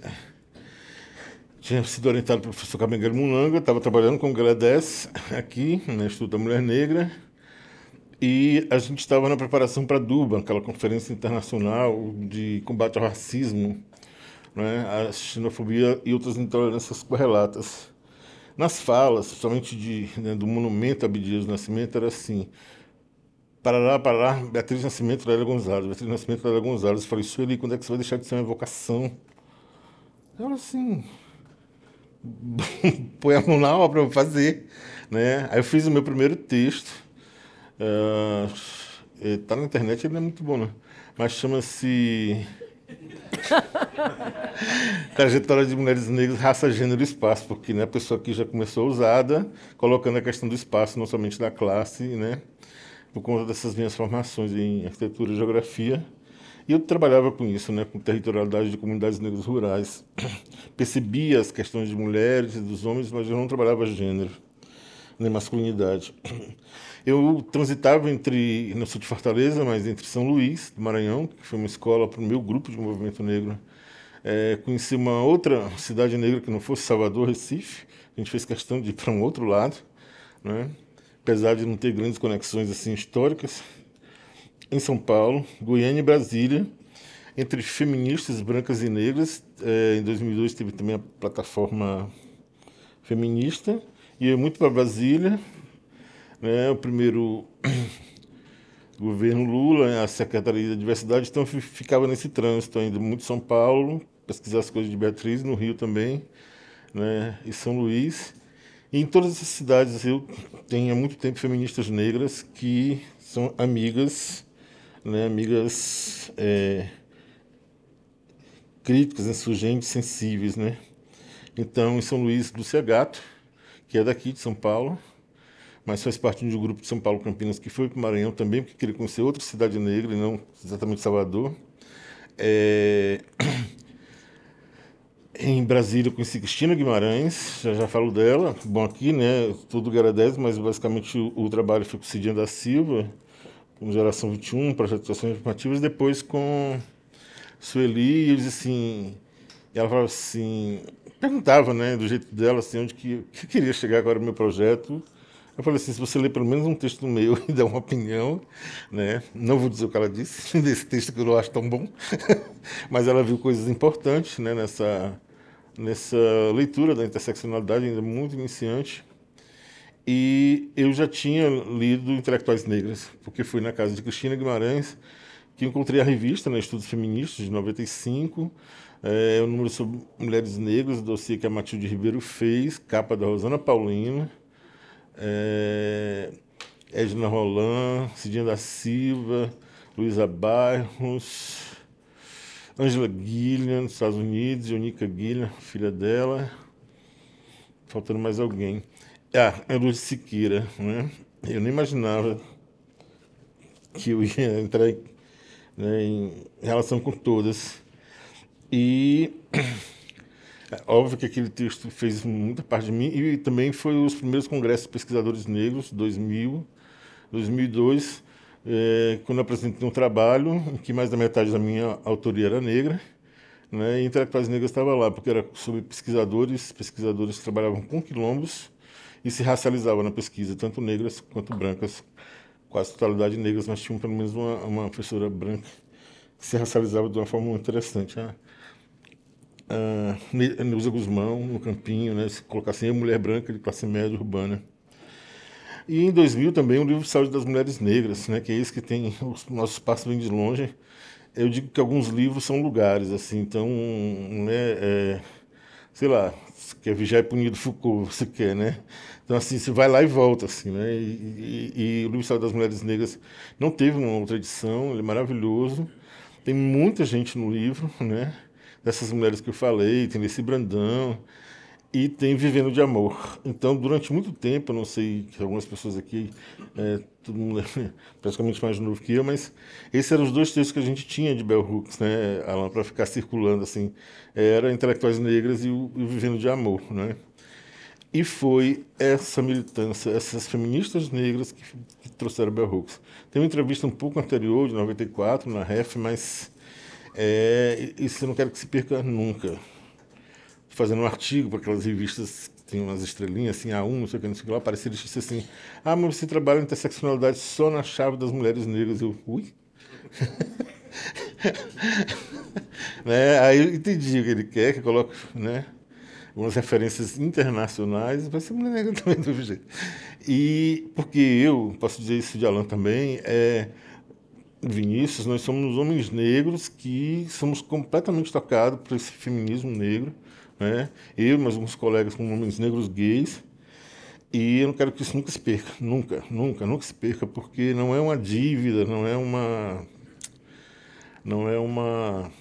Tinha sido orientado pelo professor Cabengueiro Munanga, estava trabalhando com o GRADES aqui, no Instituto da Mulher Negra, e a gente estava na preparação para Duba, aquela conferência internacional de combate ao racismo, né, à xenofobia e outras intolerâncias correlatas. Nas falas, principalmente de, né, do monumento a Abdias do Nascimento, era assim: Parará, Parará, Beatriz Nascimento, Lélia Gonzalez, Beatriz Nascimento, Lélia Gonzalez. Eu falei, Sueli, quando é que você vai deixar de ser uma evocação? Ela assim, [LAUGHS] põe a mão na obra, eu vou fazer. Né? Aí eu fiz o meu primeiro texto. Uh, tá na internet, ele não é muito bom, né? Mas chama-se [LAUGHS] Trajetória de mulheres negras, raça, gênero e espaço, porque né, a pessoa aqui já começou usada, colocando a questão do espaço, não somente da classe, né? Por conta dessas minhas formações em arquitetura e geografia. E eu trabalhava com isso, né, com territorialidade de comunidades negras rurais. [COUGHS] Percebia as questões de mulheres e dos homens, mas eu não trabalhava gênero, nem masculinidade. Eu transitava entre, não sou de Fortaleza, mas entre São Luís, do Maranhão, que foi uma escola para o meu grupo de movimento negro. É, conheci uma outra cidade negra que não fosse Salvador, Recife. A gente fez questão de ir para um outro lado, né? apesar de não ter grandes conexões assim históricas. Em São Paulo, Goiânia e Brasília, entre feministas brancas e negras. É, em 2002 teve também a plataforma feminista. E eu muito para Brasília, né? O primeiro [CLEARS THROAT] governo Lula, né, a Secretaria da Diversidade, então ficava nesse trânsito ainda, muito São Paulo, pesquisar as coisas de Beatriz, no Rio também, né? e São Luís. E em todas essas cidades eu tenho há muito tempo feministas negras que são amigas, né? amigas é, críticas, insurgentes, sensíveis. Né? Então, em São Luís, Lúcia Gato, que é daqui de São Paulo, mas faz parte de um grupo de São Paulo Campinas que foi para o Maranhão também, porque queria conhecer outra cidade negra, e não exatamente Salvador. É... Em Brasília eu conheci Cristina Guimarães, já já falo dela. Bom, aqui, né, tudo Garadez, mas basicamente o, o trabalho foi com Cidinha da Silva, com Geração 21, Projeto de Ações Informativas, depois com Sueli, e eu disse assim... ela falava assim... Perguntava, né, do jeito dela, assim, onde que, que eu queria chegar agora o meu projeto eu falei assim, se você ler pelo menos um texto meu [LAUGHS] e der uma opinião, né? Não vou dizer o que ela disse [LAUGHS] desse texto que eu não acho tão bom, [LAUGHS] mas ela viu coisas importantes, né? Nessa nessa leitura da interseccionalidade ainda muito iniciante. E eu já tinha lido Intelectuais Negras, porque fui na casa de Cristina Guimarães, que encontrei a revista né, Estudos Feministas, de 95, é, eh, o número sobre mulheres negras, dossiê que a Matilde Ribeiro fez, capa da Rosana Paulina é, Edna Roland, Cidinha da Silva, Luísa Bairros, Angela Guilherme, dos Estados Unidos, Eunica Guilherme, filha dela. Faltando mais alguém. Ah, é Luz Siqueira, né? Eu nem imaginava que eu ia entrar né, em relação com todas. E é óbvio que aquele texto fez muita parte de mim e também foi os primeiros congressos de pesquisadores negros, 2000, 2002, é, quando eu apresentei um trabalho em que mais da metade da minha autoria era negra, né, e intelectuais negros estava lá, porque era sobre pesquisadores, pesquisadores que trabalhavam com quilombos e se racializavam na pesquisa, tanto negras quanto brancas, quase totalidade negras, mas tinham pelo menos uma, uma professora branca que se racializava de uma forma muito interessante. Né? ah, Neuza Guzmão, no Campinho, né? Se colocar assim, a é Mulher Branca de Classe Média Urbana. E em 2000 também o livro Saúde das Mulheres Negras, né? Que é esse que tem o nosso espaço vindo de longe. Eu digo que alguns livros são lugares, assim, então, né? É, sei lá, se quer vigiar é punido Foucault, [LAUGHS] você quer, né? Então, assim, você vai lá e volta, assim, né? E, e, e o livro Saúde das Mulheres Negras não teve uma outra edição, ele é maravilhoso. Tem muita gente no livro, né? dessas mulheres que eu falei, tem desse Brandão e tem Vivendo de Amor. Então, durante muito tempo, eu não sei que algumas pessoas aqui, é, todo mundo é [LAUGHS] praticamente mais novo que eu, mas esses eram os dois textos que a gente tinha de Bell Hooks, né, Alan, para ficar circulando assim. Era Intelectuais Negras e o, e o Vivendo de Amor, né? E foi essa militância, essas feministas negras que, que trouxeram Bell Hooks. Tem uma entrevista um pouco anterior, de 94, na REF, mas é, isso eu não quero que se perca nunca. Fazendo um artigo para aquelas revistas que tem umas estrelinhas, assim, A1, não sei o que, não sei o que lá, aparecia disse assim: Ah, mas você trabalha interseccionalidade só na chave das mulheres negras. Eu, ui? [LAUGHS] né? Aí eu entendi o que ele quer, que coloque né? algumas referências internacionais, vai ser mulher negra [LAUGHS] também do jeito. E porque eu, posso dizer isso de Alan também, é, Vinícius, nós somos homens negros que somos completamente tocados por esse feminismo negro, né? Eu e mais alguns colegas como homens negros gays, e eu não quero que isso nunca se perca, nunca, nunca, nunca se perca, porque não é uma dívida, não é uma não é uma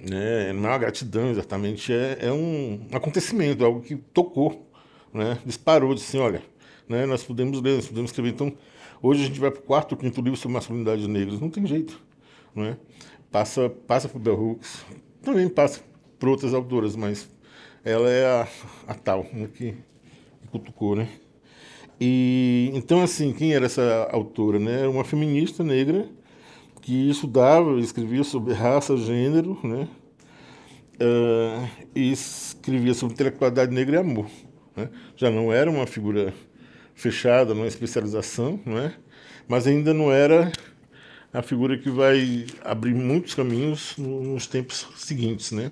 né, não é uma gratidão exatamente, é, é um acontecimento, algo que tocou, né? Disparou, disse assim, olha, né, nós podemos ler, nós podemos escrever, então Hoje a gente vai para o quarto, quinto livro sobre masculinidades negras. Não tem jeito. Não é? Passa, passa o Bell Hooks, também passa para outras autoras, mas ela é a, a tal, que, né, que cutucou, né? E então assim, quem era essa autora, né? Uma feminista negra que estudava, escrevia sobre raça, gênero, né? Uh, e escrevia sobre intelectualidade negra e amor. Né? Já não era uma figura fechada, numa especialização, não é? mas ainda não era a figura que vai abrir muitos caminhos nos tempos seguintes, né?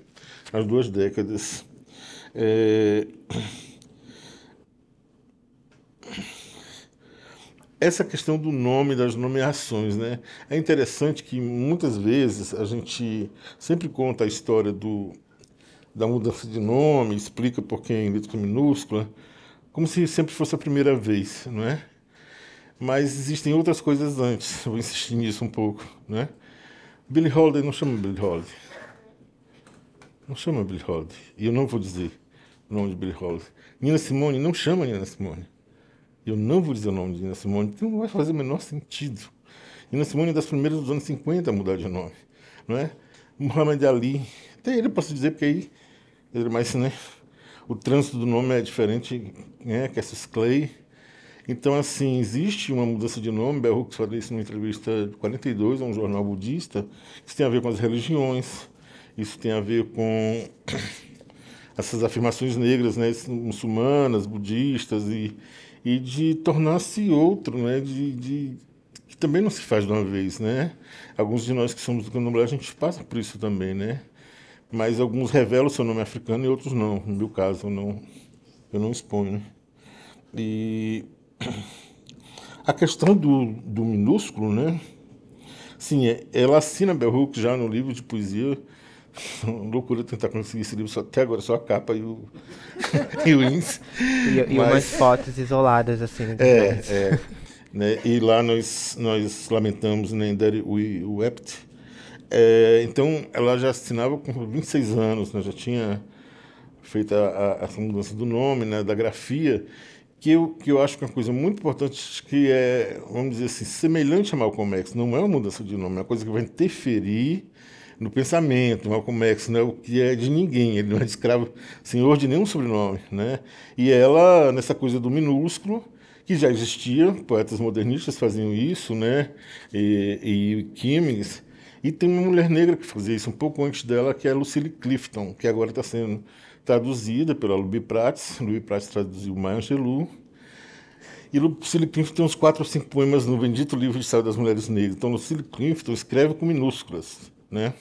As duas décadas. É... Essa questão do nome, das nomeações, né? É interessante que muitas vezes a gente sempre conta a história do, da mudança de nome, explica por que em letra minúscula, como se sempre fosse a primeira vez, não é? Mas existem outras coisas antes, vou insistir nisso um pouco, né? Billy Holiday não chama Billy Holiday. Não chama Billy Holiday. E eu não vou dizer o nome de Billy Holiday. Nina Simone não chama Nina Simone. Eu não vou dizer o nome de Nina Simone, então não vai fazer o menor sentido. Nina Simone é das primeiras dos anos 50 a mudar de nome, não é? Muhammad Ali, até ele eu posso dizer, porque aí ele é mais, né? o trânsito do nome é diferente, né, Cassius Clay. Então, assim, existe uma mudança de nome. Bell Hooks falou isso numa entrevista de 42 a um jornal budista. Isso tem a ver com as religiões, isso tem a ver com [COUGHS] essas afirmações negras, né, muçulmanas, budistas, e, e de tornar-se outro, né, de, de que também não se faz de uma vez, né? Alguns de nós que somos do candomblé, a gente passa por isso também, né? mas alguns revelam seu nome africano e outros não. No meu caso, eu não, eu não exponho. Né? E a questão do, do minúsculo, né? Sim, ela é, é assina Belhuk já no livro de poesia. [LAUGHS] Loucura tentar conseguir esse livro só, até agora, só a capa e o, [LAUGHS] e o índice. E, mas, umas fotos isoladas, assim. Né? É, é. Né? E lá nós, nós lamentamos Nendere né, Wept, é, então, ela já assinava com 26 anos, né? já tinha feito a, essa mudança do nome, né? da grafia, que eu, que eu acho que é uma coisa muito importante, que é, vamos dizer assim, semelhante a Malcolm X, não é uma mudança de nome, é uma coisa que vai interferir no pensamento, Malcolm X não é o que é de ninguém, ele não é de escravo, senhor de nenhum sobrenome, né? E ela, nessa coisa do minúsculo, que já existia, poetas modernistas faziam isso, né? E, e Kimmings, e tem uma mulher negra que fazia isso um pouco antes dela, que é Lucille Clifton, que agora está sendo traduzida pela Lubi Prates. Lubi Prates traduziu Maya Angelou. E Lucille Clifton tem uns quatro ou cinco poemas no bendito livro de História das Mulheres Negras. Então, Lucille Clifton escreve com minúsculas, né?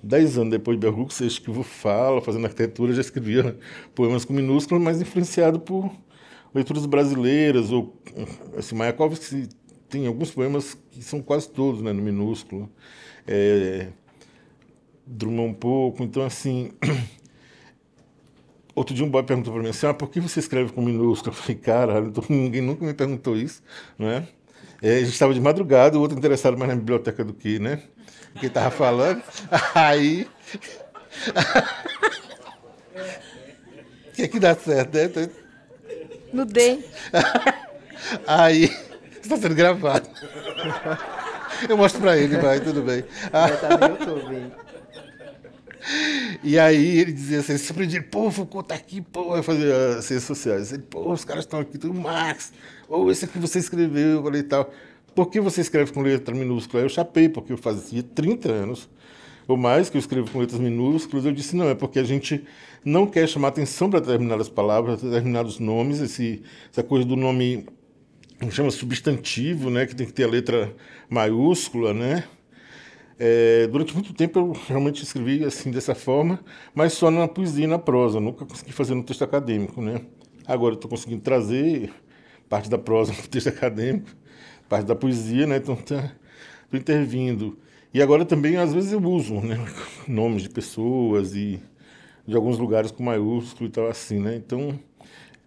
Dez anos depois de Bell Hooks, eu escrevo fala, fazendo arquitetura, já escrevia poemas com minúsculas, mas influenciado por leituras brasileiras, ou assim, Mayakovsky tem alguns poemas que são quase todos né, no minúsculo é, um pouco. Então, assim. [CLEARS THROAT] Outro dia um boy perguntou para mim assim: ah, por que você escreve com minúsculo? Eu falei: cara, [LAUGHS] então ninguém nunca me perguntou isso, né? É, a gente estava de madrugada, o outro interessado mais na biblioteca do que, né? O que estava falando. [LAUGHS] Aí. O [LAUGHS] que é que dá certo, né? No dente. Aí. Está sendo gravado. [LAUGHS] Eu mostro para ele, vai, tudo bem. Ah. Vai estar no YouTube. E aí ele dizia assim, surpreendi, pô, Foucault tá aqui, pô, eu fazia assim, as redes sociais. Ele, assim, pô, os caras estão aqui, tudo, Max, ou oh, esse aqui você escreveu, eu falei tal. Por que você escreve com letra minúscula? Eu chapei, porque eu fazia 30 anos ou mais que eu escrevo com letras minúsculas. Eu disse, não, é porque a gente não quer chamar atenção para determinadas palavras, determinados nomes, esse, essa coisa do nome como chama substantivo, né, que tem que ter a letra maiúscula, né? É, durante muito tempo eu realmente escrevi assim dessa forma, mas só na poesia e na prosa, nunca consegui fazer no texto acadêmico, né? Agora estou conseguindo trazer parte da prosa no [LAUGHS] texto acadêmico, parte da poesia, né? Então tá, tô intervindo. E agora também às vezes eu uso, né, [LAUGHS] nomes de pessoas e de alguns lugares com maiúsculo e tal assim, né? Então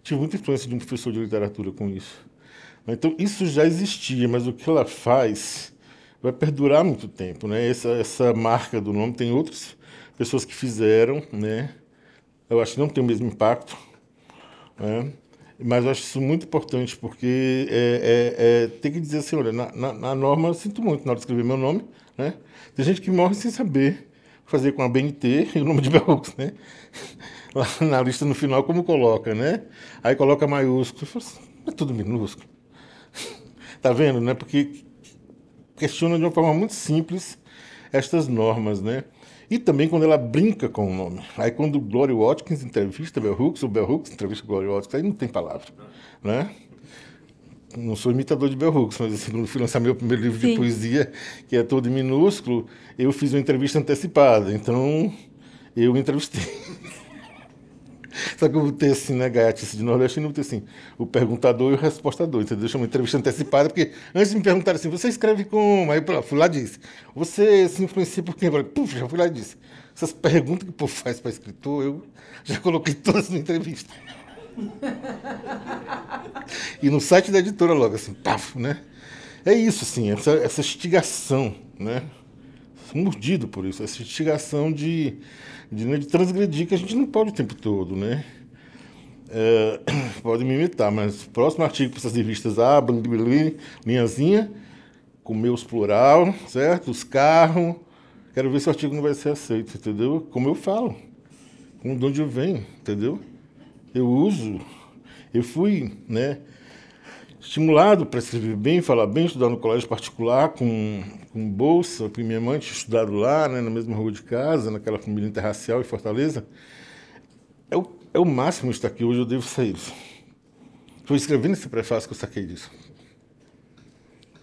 tive muita influência de um professor de literatura com isso. Então isso já existia, mas o que ela faz vai perdurar muito tempo, né? Essa, essa marca do nome tem outras pessoas que fizeram, né? Eu acho que não tem o mesmo impacto, né? Mas eu acho isso muito importante porque é, é, é, tem que dizer assim, olha, na, na, na, norma eu sinto muito na hora de escrever meu nome, né? Tem gente que morre sem saber fazer com a BNT [LAUGHS] e o nome de Belux, né? [LAUGHS] Lá na lista no final como coloca, né? Aí coloca maiúsculo, é tudo minúsculo. Tá vendo, né? Porque questiona de uma forma muito simples estas normas, né? E também quando ela brinca com o nome. Aí quando o Glory Watkins entrevista Bell Hooks, o Bell Hooks entrevista o Glory Watkins, aí não tem palavra, né? Não sou imitador de Bell Hooks, mas assim, quando fui lançar meu primeiro livro Sim. de poesia, que é todo minúsculo, eu fiz uma entrevista antecipada. Então, eu entrevistei só que eu botei assim, né, gaiatice de nordestino, eu botei assim, o perguntador e o respostador, entendeu? Deixa uma entrevista antecipada, porque antes de me perguntaram assim, você escreve como? Aí, eu fui lá disse. Você se influencia por quem? Eu falei, puf, já fui lá disse. Essas perguntas que o povo faz para escritor, eu já coloquei todas na entrevista. e no site da editora logo, assim, paf, né? É isso, assim, essa, essa instigação, né? Mordido por isso, essa instigação de de, de transgredir, que a gente não pode o tempo todo, né? É, [COUGHS] pode me imitar, mas próximo artigo para essas revistas A, ah, linhazinha, com meus plural, certo? Os carros. Quero ver se o artigo não vai ser aceito, entendeu? Como eu falo, com de onde eu venho, entendeu? Eu uso, eu fui, né? estimulado para escrever bem, falar bem, estudar no colégio particular, com, com bolsa, porque minha mãe tinha estudado lá, né, na mesma rua de casa, naquela família interracial em Fortaleza. É o, é o máximo estar aqui hoje, eu devo sair disso. Foi escrevendo esse prefácio que eu saquei disso.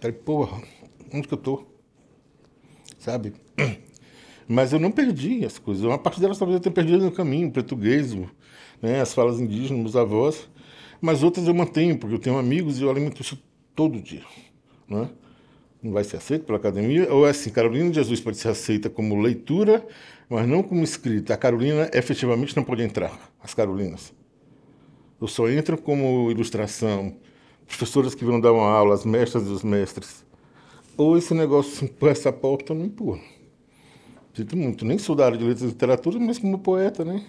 Falei, porra, onde que eu tô? Sabe? [CLEARS THROAT] Mas eu não perdi as coisas. Uma parte delas talvez eu tenha perdido no caminho, o português, né, as falas indígenas, os avós. Mas outras eu mantenho, porque eu tenho amigos e eu alimento isso todo dia. Não, é? não vai ser aceito pela academia? Ou é assim, Carolina de Jesus pode ser aceita como leitura, mas não como escrita. A Carolina efetivamente não pode entrar, as Carolinas. Eu só entro como ilustração. Professoras que vão dar uma aula, as mestras e os mestres. Ou esse negócio assim, por essa porta não empurro. Sinto muito. Nem sou da área de letras e literatura, mas como poeta, né?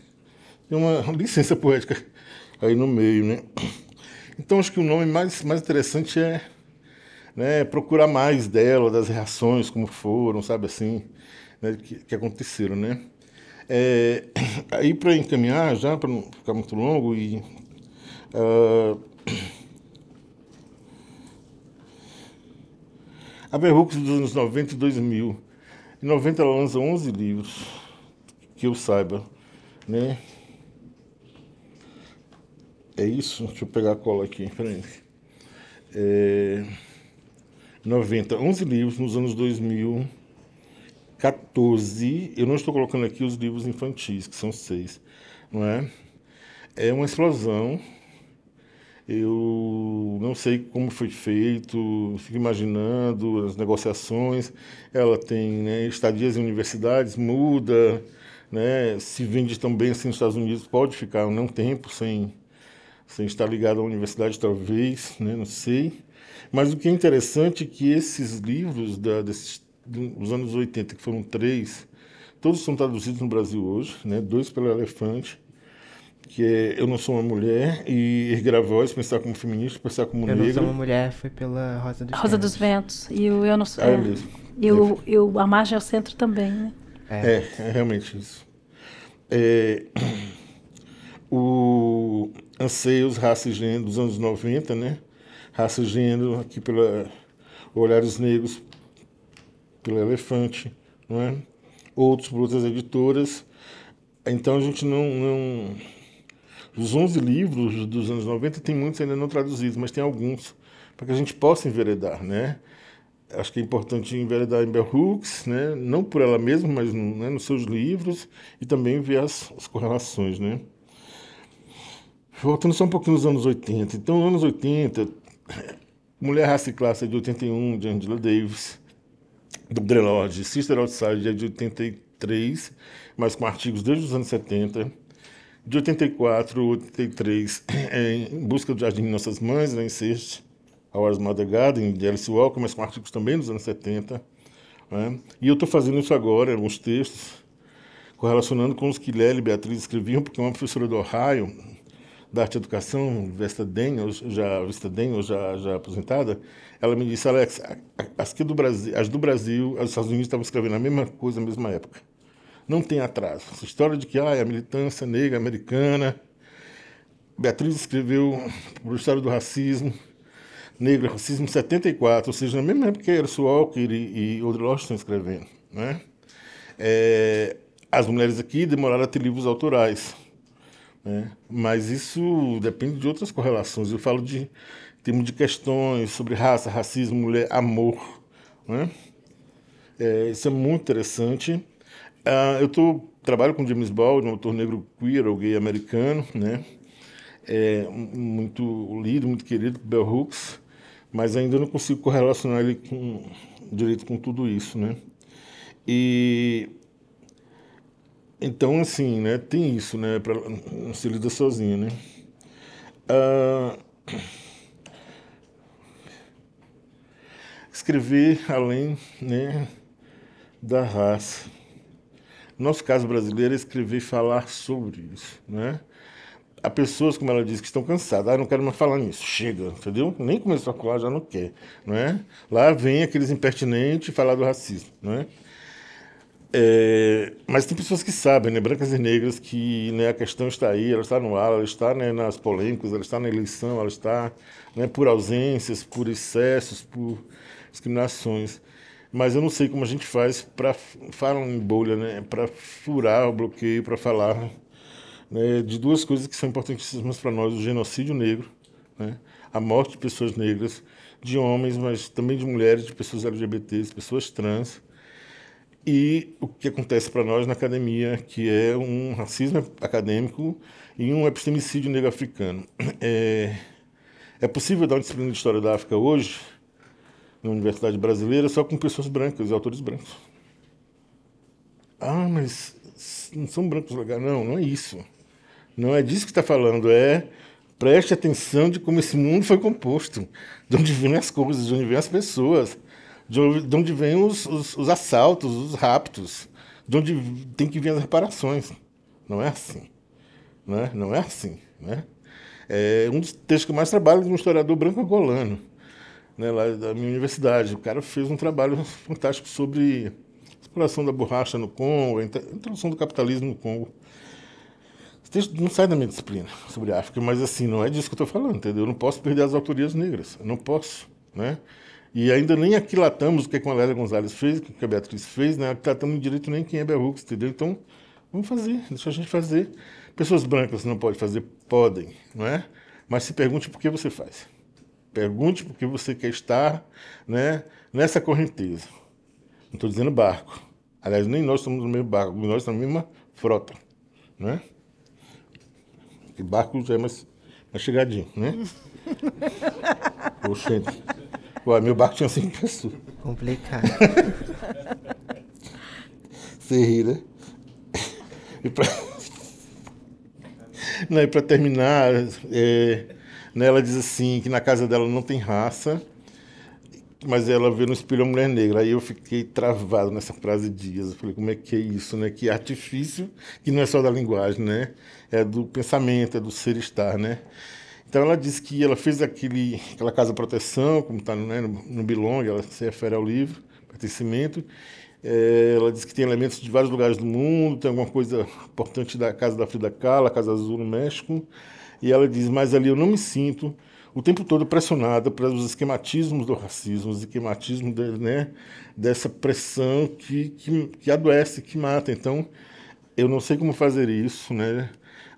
Tem uma [LAUGHS] licença poética aí no meio, né? Então acho que o nome mais, mais interessante é né, procurar mais dela, das reações, como foram, sabe assim, né, que, que aconteceram, né? É, [CLEARS THROAT] aí para encaminhar já, para não ficar muito longo e... Uh, a Verrux dos anos 90 e 2000. Em 90 ela lança 11 livros, que eu saiba, né? É isso? Deixa eu pegar a cola aqui, peraí. É, 90, 11 livros nos anos 2014. Eu não estou colocando aqui os livros infantis, que são seis, não é? É uma explosão. Eu não sei como foi feito, fico imaginando as negociações. Ela tem né, estadias em universidades, muda, né, se vende também assim nos Estados Unidos, pode ficar um tempo sem sem estar ligado à universidade, talvez, né? não sei. Mas o que é interessante é que esses livros da, desses, dos anos 80, que foram três, todos são traduzidos no Brasil hoje, né? dois pelo Elefante, que é Eu Não Sou Uma Mulher e Erguer Voz, Pensar Como Feminista, Pensar Como Negro. Eu Não Sou Uma Mulher foi pela Rosa dos Rosa Ventos. dos Ventos. E o Eu Não Sou... Ah, é, é. mesmo. E, o, e o A Margem é Centro também, né? É, é, é realmente isso. É, [CLEARS THROAT] o, anseios gênero dos anos 90, né? gênero aqui pela Olhares Negros, pelo Elefante, não é? Outros por outras editoras. Então a gente não, não... Os 11 livros dos anos 90 tem muitos ainda não traduzidos, mas tem alguns para que a gente possa enveredar, né? acho que é importante enveredar em Bell Hooks, né? não por ela mesma, mas né, nos seus livros, e também ver as, as correlações. Né? Voltando só um pouquinho nos anos 80. Então, anos 80, [COUGHS] Mulher Raça e Classe é de 81, de Angela Davis, do Lodge, Sister Outside é de 83, mas com artigos desde os anos 70. De 84, 83, [COUGHS] é em Busca do Jardim de Nossas Mães, né, em Sexte, Hours Madagada, de Alice Walker, mas com artigos também dos anos 70. Né? E eu estou fazendo isso agora, alguns textos, correlacionando com os que Lélia e Beatriz escreviam, porque uma professora do Ohio, da Arte e Educação, Vesta Daniel, já, Vesta Daniel, já, já aposentada, ela me disse, Alex, as, que do Brasil, as do Brasil, as dos Estados Unidos estavam escrevendo a mesma coisa na mesma época. Não tem atraso. Essa história de que ah, é a militância negra americana... Beatriz escreveu o História do Racismo, Negro Racismo, em 74, ou seja, na mesma época que Erso Walker e, e Audre Lorde estão escrevendo. Né? É, as mulheres aqui demoraram a ter livros autorais. Né? Mas isso depende de outras correlações. Eu falo de termos de questões sobre raça, racismo, mulher, amor. Né? É, isso é muito interessante. Ah, eu tô, trabalho com James Baldwin, um autor negro queer ou gay americano, né? É, muito lido, muito querido, Bell Hooks, mas ainda não consigo correlacionar ele com, direito com tudo isso. Né? E então, assim, né, tem isso, né, pra, não se lida sozinho, né. Ah, escrever além, né, da raça. Nosso caso brasileiro é escrever e falar sobre isso, né. Há pessoas, como ela diz, que estão cansadas. Ah, não quero mais falar nisso. Chega, entendeu? Nem começou a colar, já não quer, não é? Lá vem aqueles impertinentes falar do racismo, não é? É, mas tem pessoas que sabem, né, brancas e negras, que né, a questão está aí, ela está no ar, ela está né, nas polêmicas, ela está na eleição, ela está né, por ausências, por excessos, por discriminações. Mas eu não sei como a gente faz para falar em bolha, né, para furar o bloqueio, para falar né, de duas coisas que são importantíssimas para nós: o genocídio negro, né, a morte de pessoas negras, de homens, mas também de mulheres, de pessoas LGBTs, pessoas trans e o que acontece para nós na academia, que é um racismo acadêmico e um epistemicídio negro africano. É, é possível dar uma disciplina de História da África hoje, na Universidade Brasileira, só com pessoas brancas e autores brancos. Ah, mas não são brancos legais. Não, não é isso. Não é disso que está falando, é preste atenção de como esse mundo foi composto, de onde vêm as coisas, de onde vêm as pessoas de onde vêm os, os, os assaltos, os raptos, de onde tem que vir as reparações. Não é assim. Não é, não é assim. Né? É um dos textos que eu mais trabalho é de um historiador branco angolano, né, lá da minha universidade. O cara fez um trabalho fantástico sobre exploração da borracha no Congo, a introdução do capitalismo no Congo. Esse texto não sai da minha disciplina sobre a África, mas assim, não é disso que eu estou falando, entendeu? Eu não posso perder as autorias negras, eu não posso, né? E ainda nem aquilatamos o que a Conélia Gonzalez fez, o que a Beatriz fez, né? aquilatamos direito nem quem é Berrux, entendeu? Então, vamos fazer, deixa a gente fazer. Pessoas brancas não podem fazer, podem, não é? Mas se pergunte por que você faz. Pergunte por que você quer estar né, nessa correnteza. Não estou dizendo barco. Aliás, nem nós estamos no mesmo barco, nós estamos na mesma frota. Né? Que barco já é mais, mais chegadinho, né? [LAUGHS] Oxente. Ué, meu barco tinha cinco pessoas. Complicado. [LAUGHS] Você ri, né? E pra... [LAUGHS] Não, e pra terminar, é, né, ela diz assim, que na casa dela não tem raça, mas ela vê no espelho a mulher negra. Aí eu fiquei travado nessa frase dias. Eu falei, como é que é isso, né? Que artifício, que não é só da linguagem, né? É do pensamento, é do ser estar, né? Então ela diz que ela fez aquele, aquela casa proteção, como está né, no, no Bilong, ela se refere ao livro, pertencimento. É, ela diz que tem elementos de vários lugares do mundo, tem alguma coisa importante da casa da Frida Kahlo, a Casa Azul no México. E ela diz, mas ali eu não me sinto o tempo todo pressionada pelos esquematismos do racismo, os esquematismos de, né, dessa pressão que, que, que adoece, que mata. Então, eu não sei como fazer isso, né?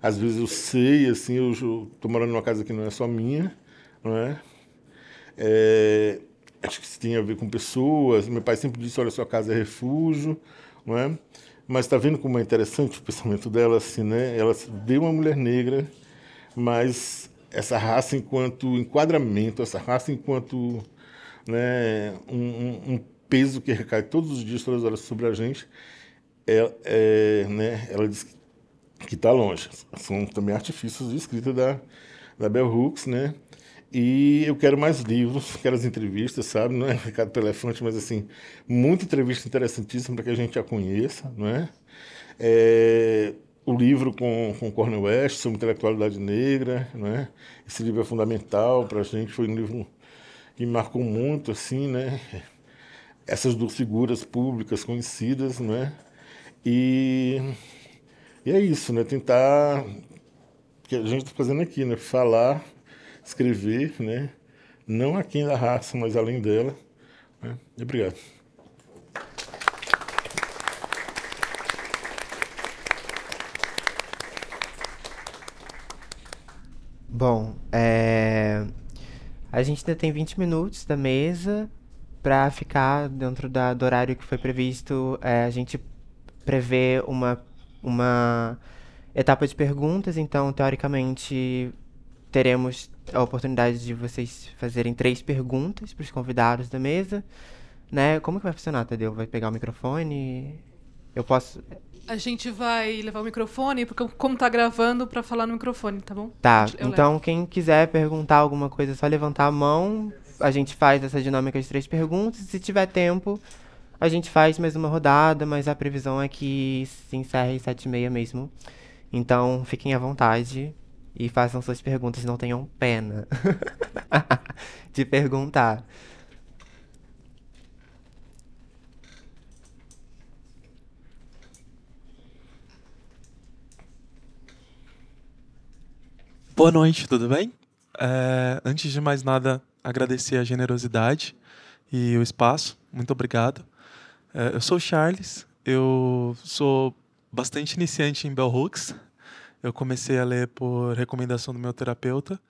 às vezes eu sei, assim, eu estou morando numa casa que não é só minha, não é? é acho que isso tem a ver com pessoas. Meu pai sempre disse: olha, sua casa é refúgio, não é? Mas está vendo como é interessante o pensamento dela, assim, né? Ela deu uma mulher negra, mas essa raça enquanto enquadramento, essa raça enquanto né, um, um peso que recai todos os dias, todas as horas sobre a gente, ela, é, é, né, ela diz que que está longe. São também artifícios de escrita da, da Bell Hooks, né? E eu quero mais livros, [LAUGHS] quero as entrevistas, sabe? Não é recado pelo elefante, mas assim, muita entrevista interessantíssima para que a gente a conheça, não é? é o livro com, com Cornel West sobre intelectualidade negra, não é? Esse livro é fundamental para a gente, foi um livro que me marcou muito, assim, né? Essas duas figuras públicas conhecidas, não é? E e é isso, né? Tentar que a gente está fazendo aqui, né? Falar, escrever, né? Não aqui da raça, mas além dela. Né? Obrigado. Bom, é... a gente ainda tem 20 minutos da mesa para ficar dentro da, do horário que foi previsto. É, a gente prevê uma uma etapa de perguntas, então teoricamente teremos a oportunidade de vocês fazerem três perguntas para os convidados da mesa, né? Como que vai funcionar, Tadeu? Vai pegar o microfone? Eu posso a gente vai levar o microfone, porque como tá gravando, para falar no microfone, tá bom? Tá. Então, levo. quem quiser perguntar alguma coisa, é só levantar a mão. A gente faz essa dinâmica de três perguntas. Se tiver tempo, a gente faz mais uma rodada, mas a previsão é que se encerre às 7h30 mesmo. Então, fiquem à vontade e façam suas perguntas, não tenham pena [LAUGHS] de perguntar. Boa noite, tudo bem? É, antes de mais nada, agradecer a generosidade e o espaço. Muito obrigado. É, eu sou o Charles, eu sou bastante iniciante em bell hooks. Eu comecei a ler por recomendação do meu terapeuta.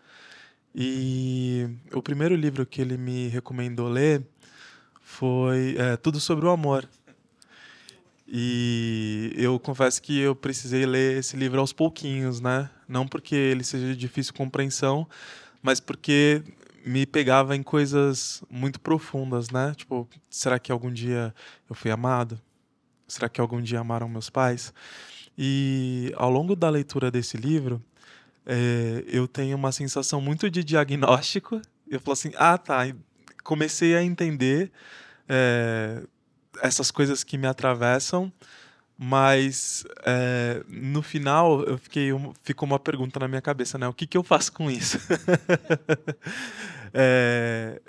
E o primeiro livro que ele me recomendou ler foi é, Tudo sobre o Amor. E eu confesso que eu precisei ler esse livro aos pouquinhos, né? Não porque ele seja de difícil compreensão, mas porque me pegava em coisas muito profundas, né? Tipo, será que algum dia eu fui amado? Será que algum dia amaram meus pais? E ao longo da leitura desse livro, é, eu tenho uma sensação muito de diagnóstico. Eu falo assim: ah, tá, comecei a entender é, essas coisas que me atravessam mas é, no final eu fiquei, ficou uma pergunta na minha cabeça, né? O que, que eu faço com isso? [LAUGHS] é,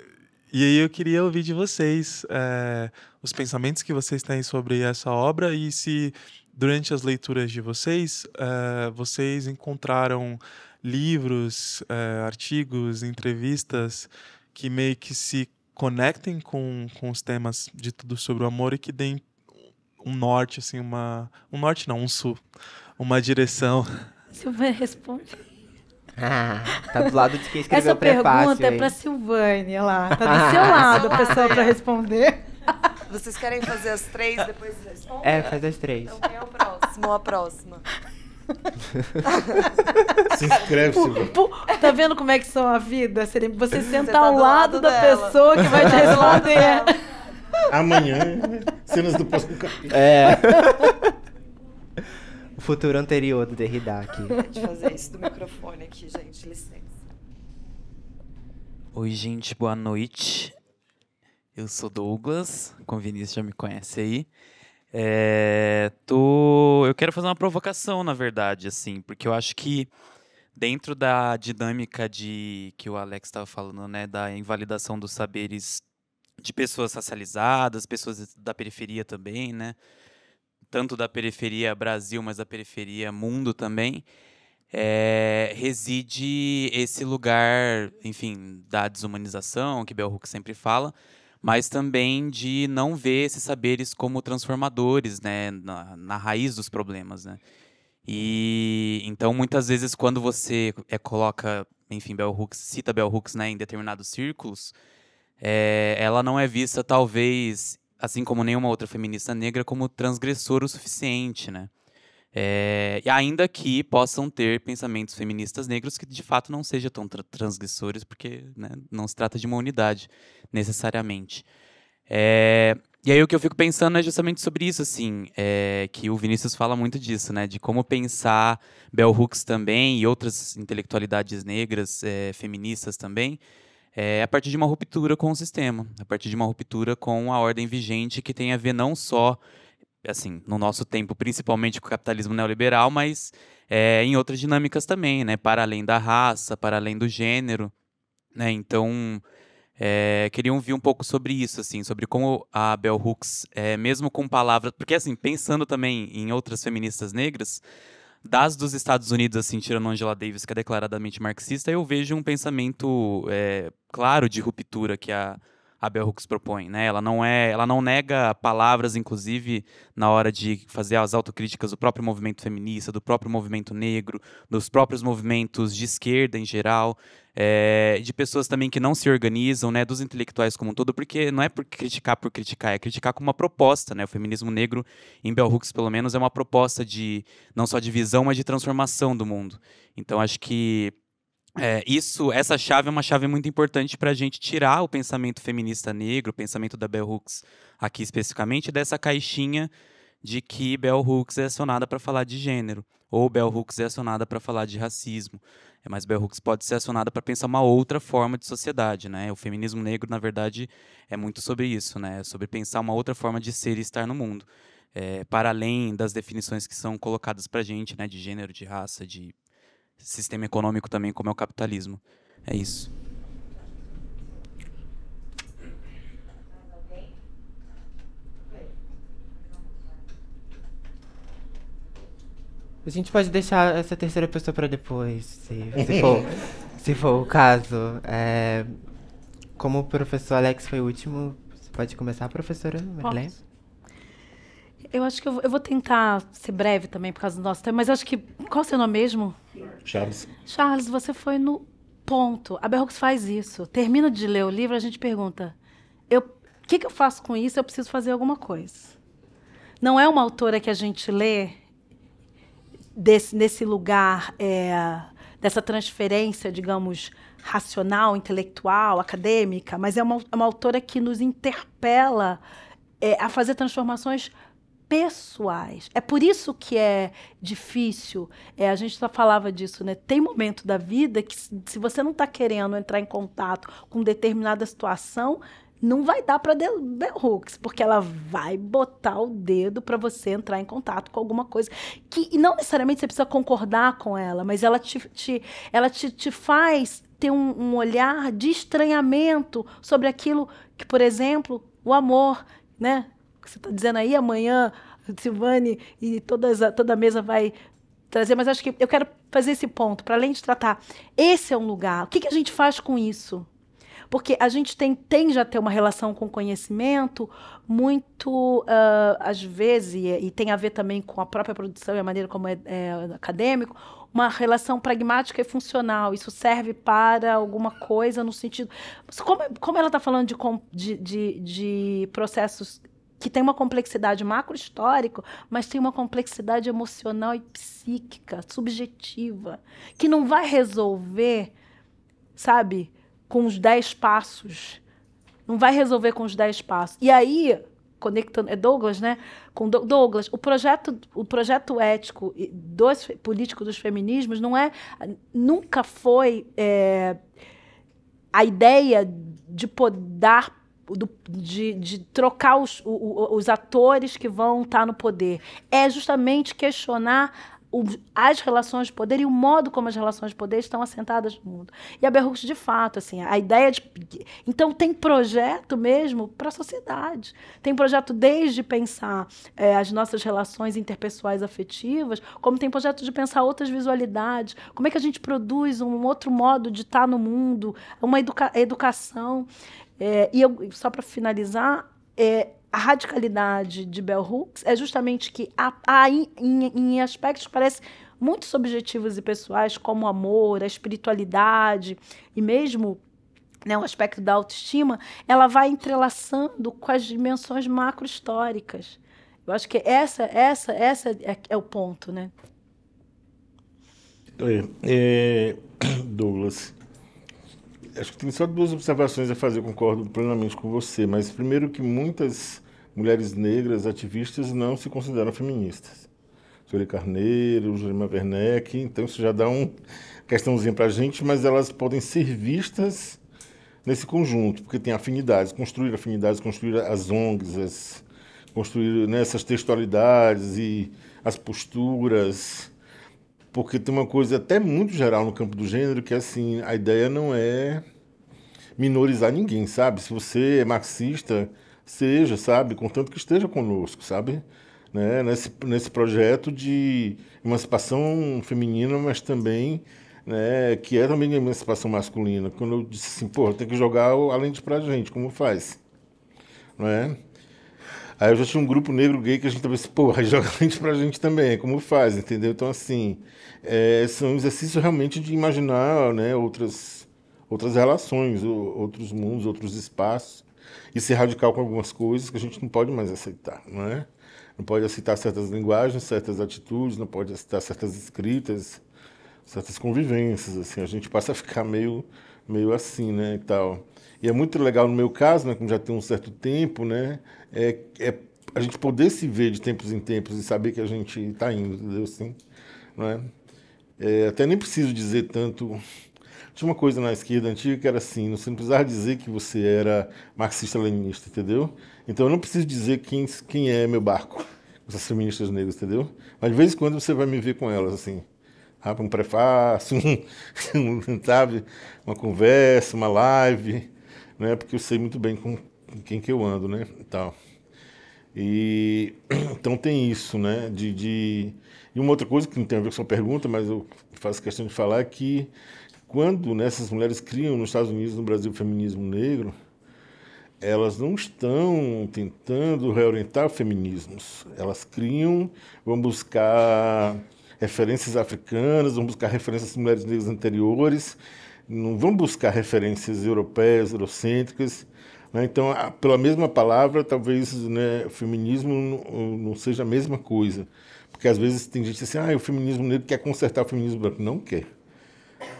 e aí eu queria ouvir de vocês é, os pensamentos que vocês têm sobre essa obra e se durante as leituras de vocês é, vocês encontraram livros, é, artigos, entrevistas que meio que se conectem com, com os temas de tudo sobre o amor e que deem um norte, assim, uma. Um norte não, um sul. Uma direção. Silvânia responde. Ah, tá do lado de quem escreveu Essa Essa pergunta aí. é pra Silvânia lá. Tá do seu [LAUGHS] lado a pessoa pra responder. Vocês querem fazer as três, depois respondem? É, faz as três. Então quem é o próximo a próxima? [LAUGHS] Se inscreve, Silvana. Tá vendo como é que são a vida? Você senta Você tá ao lado, lado da dela. pessoa que vai te responder. [LAUGHS] Amanhã, cenas do pós capítulo. É. o futuro anterior do Derrida aqui. Deixa eu fazer isso do microfone aqui, gente. Licença. Oi, gente. Boa noite. Eu sou Douglas. Com o Vinícius já me conhece aí. É, tô... Eu quero fazer uma provocação, na verdade, assim, porque eu acho que dentro da dinâmica de que o Alex estava falando, né, da invalidação dos saberes de pessoas racializadas, pessoas da periferia também, né? Tanto da periferia Brasil, mas da periferia mundo também. É, reside esse lugar, enfim, da desumanização, que Bell Hooks sempre fala, mas também de não ver esses saberes como transformadores, né, na, na raiz dos problemas, né. E então muitas vezes quando você é, coloca, enfim, Bell Hooks, cita Bell Hooks, né, em determinados círculos, é, ela não é vista, talvez, assim como nenhuma outra feminista negra, como transgressora o suficiente, né? É, e ainda que possam ter pensamentos feministas negros que de fato não sejam tão tra transgressores, porque né, não se trata de uma unidade necessariamente. É, e aí o que eu fico pensando é justamente sobre isso, assim, é, que o Vinícius fala muito disso, né, de como pensar Bell Hooks também e outras intelectualidades negras é, feministas também, é, a partir de uma ruptura com o sistema, a partir de uma ruptura com a ordem vigente que tem a ver não só, assim, no nosso tempo, principalmente com o capitalismo neoliberal, mas é, em outras dinâmicas também, né? Para além da raça, para além do gênero, né? Então, é, queria ouvir um pouco sobre isso, assim, sobre como a Bell Hooks, é, mesmo com palavras, porque assim, pensando também em outras feministas negras, das dos Estados Unidos, assim, tirando Angela Davis, que é declaradamente marxista, eu vejo um pensamento é, claro de ruptura que a a Bell Hooks propõe, né? Ela não é, ela não nega palavras, inclusive na hora de fazer as autocríticas do próprio movimento feminista, do próprio movimento negro, dos próprios movimentos de esquerda em geral é, de pessoas também que não se organizam, né, dos intelectuais como um todo, porque não é por criticar por criticar, é criticar com uma proposta, né? O feminismo negro em Bell Hooks, pelo menos, é uma proposta de não só de visão, mas de transformação do mundo. Então acho que é, isso, essa chave é uma chave muito importante para a gente tirar o pensamento feminista negro, o pensamento da Bell Hooks aqui especificamente, dessa caixinha de que Bell Hooks é acionada para falar de gênero, ou Bell Hooks é acionada para falar de racismo. É mas bell hooks pode ser acionada para pensar uma outra forma de sociedade, né? O feminismo negro, na verdade, é muito sobre isso, né? É sobre pensar uma outra forma de ser e estar no mundo, é, para além das definições que são colocadas para gente, né? De gênero, de raça, de sistema econômico também, como é o capitalismo. É isso. A gente pode deixar essa terceira pessoa para depois, se, se, [LAUGHS] for, se for o caso. É, como o professor Alex foi o último, você pode começar, professora Marlene? Eu acho que eu, eu, vou tentar ser breve também por causa do nosso tempo, mas acho que. Qual o seu nome mesmo? Charles. Charles, você foi no ponto. A Berrox faz isso. Termina de ler o livro, a gente pergunta: o que, que eu faço com isso? Eu preciso fazer alguma coisa. Não é uma autora que a gente lê desse, nesse lugar é, dessa transferência, digamos, racional, intelectual, acadêmica, mas é uma, é uma autora que nos interpela é, a fazer transformações pessoais. É por isso que é difícil. É, a gente só falava disso, né? Tem momento da vida que se você não está querendo entrar em contato com determinada situação, não vai dar para Del, Hooks, porque ela vai botar o dedo para você entrar em contato com alguma coisa que e não necessariamente você precisa concordar com ela, mas ela te, te ela te, te faz ter um, um, olhar de estranhamento sobre aquilo que, por exemplo, o amor, né? Você está dizendo aí amanhã, Silvane e todas a, toda a mesa vai trazer, mas acho que eu quero fazer esse ponto para além de tratar. Esse é um lugar. O que, que a gente faz com isso? Porque a gente tem, tende a ter uma relação com conhecimento muito, uh, às vezes, e, é, e, tem a ver também com a própria produção e a maneira como é, é acadêmico, uma relação pragmática e funcional. Isso serve para alguma coisa no sentido. Como, como ela está falando de, de, de, de processos que tem uma complexidade macro-histórico, mas tem uma complexidade emocional e psíquica, subjetiva, que não vai resolver, sabe? com os dez passos. Não vai resolver com os dez passos. E aí, conectando, é Douglas, né? Com Do Douglas, o projeto, o projeto ético dos político dos feminismos não é, nunca foi é, a ideia de podar do, de, de, trocar os, o, os atores que vão estar tá no poder. É justamente questionar as relações de poder e o modo como as relações de poder estão assentadas no mundo. E a Berrucci, de fato, assim, a ideia de. Então, tem projeto mesmo para a sociedade. Tem projeto desde pensar é, as nossas relações interpessoais afetivas, como tem projeto de pensar outras visualidades, como é que a gente produz um outro modo de estar tá no mundo, uma educa educação. É, e eu, só para finalizar, é, a radicalidade de Bell Hooks é justamente que a a em, em, aspectos que parecem muito subjetivos e pessoais, como o amor, a espiritualidade e mesmo né, o aspecto da autoestima, ela vai entrelaçando com as dimensões macro-históricas. Eu acho que essa, essa, essa é, é o ponto, né? É, é, [COUGHS] Douglas, acho que tem só duas observações a fazer, concordo plenamente com você, mas primeiro que muitas mulheres negras ativistas não se consideram feministas. Sueli Carneiro, Jurema Werneck, então isso já dá uma questãozinha para a gente, mas elas podem ser vistas nesse conjunto, porque tem afinidades, construir afinidades, construir as ONGs, as, construir né, essas textualidades e as posturas, porque tem uma coisa até muito geral no campo do gênero que assim a ideia não é minorizar ninguém, sabe? Se você é marxista, seja, sabe? Contanto que esteja conosco, sabe? Né? Nesse, nesse projeto de emancipação feminina, mas também né, que é também emancipação masculina. Quando eu disse assim, pô, tem que jogar além de pra gente, como faz? Não é? Aí eu já tinha um grupo negro gay que a gente também disse, pô, [LAUGHS] joga além de pra gente também, como faz, entendeu? Então, assim, é, são exercício realmente de imaginar né, outras, outras relações, outros mundos, outros espaços, e ser radical com algumas coisas que a gente não pode mais aceitar, não é? Não pode aceitar certas linguagens, certas atitudes, não pode aceitar certas escritas, certas convivências, assim. A gente passa a ficar meio, meio assim, né, e tal. E é muito legal no meu caso, né, como já tem um certo tempo, né, é, é a gente poder se ver de tempos em tempos e saber que a gente está indo, entendeu? Assim, não é? é? Até nem preciso dizer tanto tinha uma coisa na esquerda antiga que era assim, você não precisava dizer que você era marxista-leninista, entendeu? Então eu não preciso dizer quem, quem é meu barco, essas feministas negras, entendeu? Mas de vez em quando você vai me ver com elas, assim, sabe? um prefácio, um, [LAUGHS] sabe? uma conversa, uma live, né? porque eu sei muito bem com quem que eu ando, né? E tal. E [CLEARS THROAT] então tem isso, né? De, de, E uma outra coisa que não tem a ver com a sua pergunta, mas eu faço questão de falar é que quando né, essas mulheres criam nos Estados Unidos, no Brasil, o feminismo negro, elas não estão tentando reorientar feminismos. Elas criam, vão buscar referências africanas, vão buscar referências de mulheres negras anteriores, não vão buscar referências europeias, eurocêntricas. Né? Então, pela mesma palavra, talvez né, o feminismo não seja a mesma coisa. Porque às vezes tem gente assim, ah, o feminismo negro quer consertar o feminismo branco. Não quer.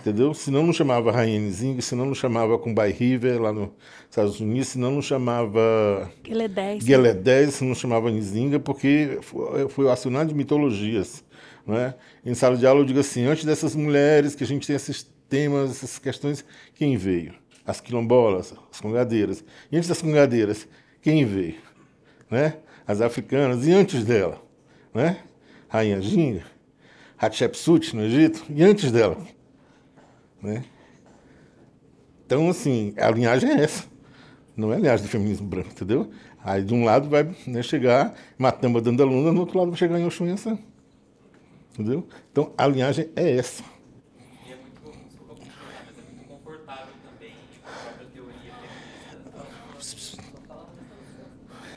Entendeu? Senão não chamava Rainha Nzinga senão não chamava Kumbay River lá nos Estados Unidos, senão não chamava. Guelé 10. não chamava Nzinga porque foi o acionar de mitologias. Né? Em sala de aula eu digo assim: antes dessas mulheres que a gente tem esses temas, essas questões, quem veio? As quilombolas, as congadeiras. E antes das congadeiras, quem veio? Né? As africanas, e antes dela? Né? Rainha Jinga, Hatshepsut no Egito, e antes dela? Né? Então, assim, a linhagem é essa. Não é a linhagem do feminismo branco, entendeu? Aí, de um lado, vai né, chegar Matamba luna do outro lado vai chegar em Oxum Entendeu? Então, a linhagem é essa. E é muito, é confortável também, tipo, a própria teoria feminista.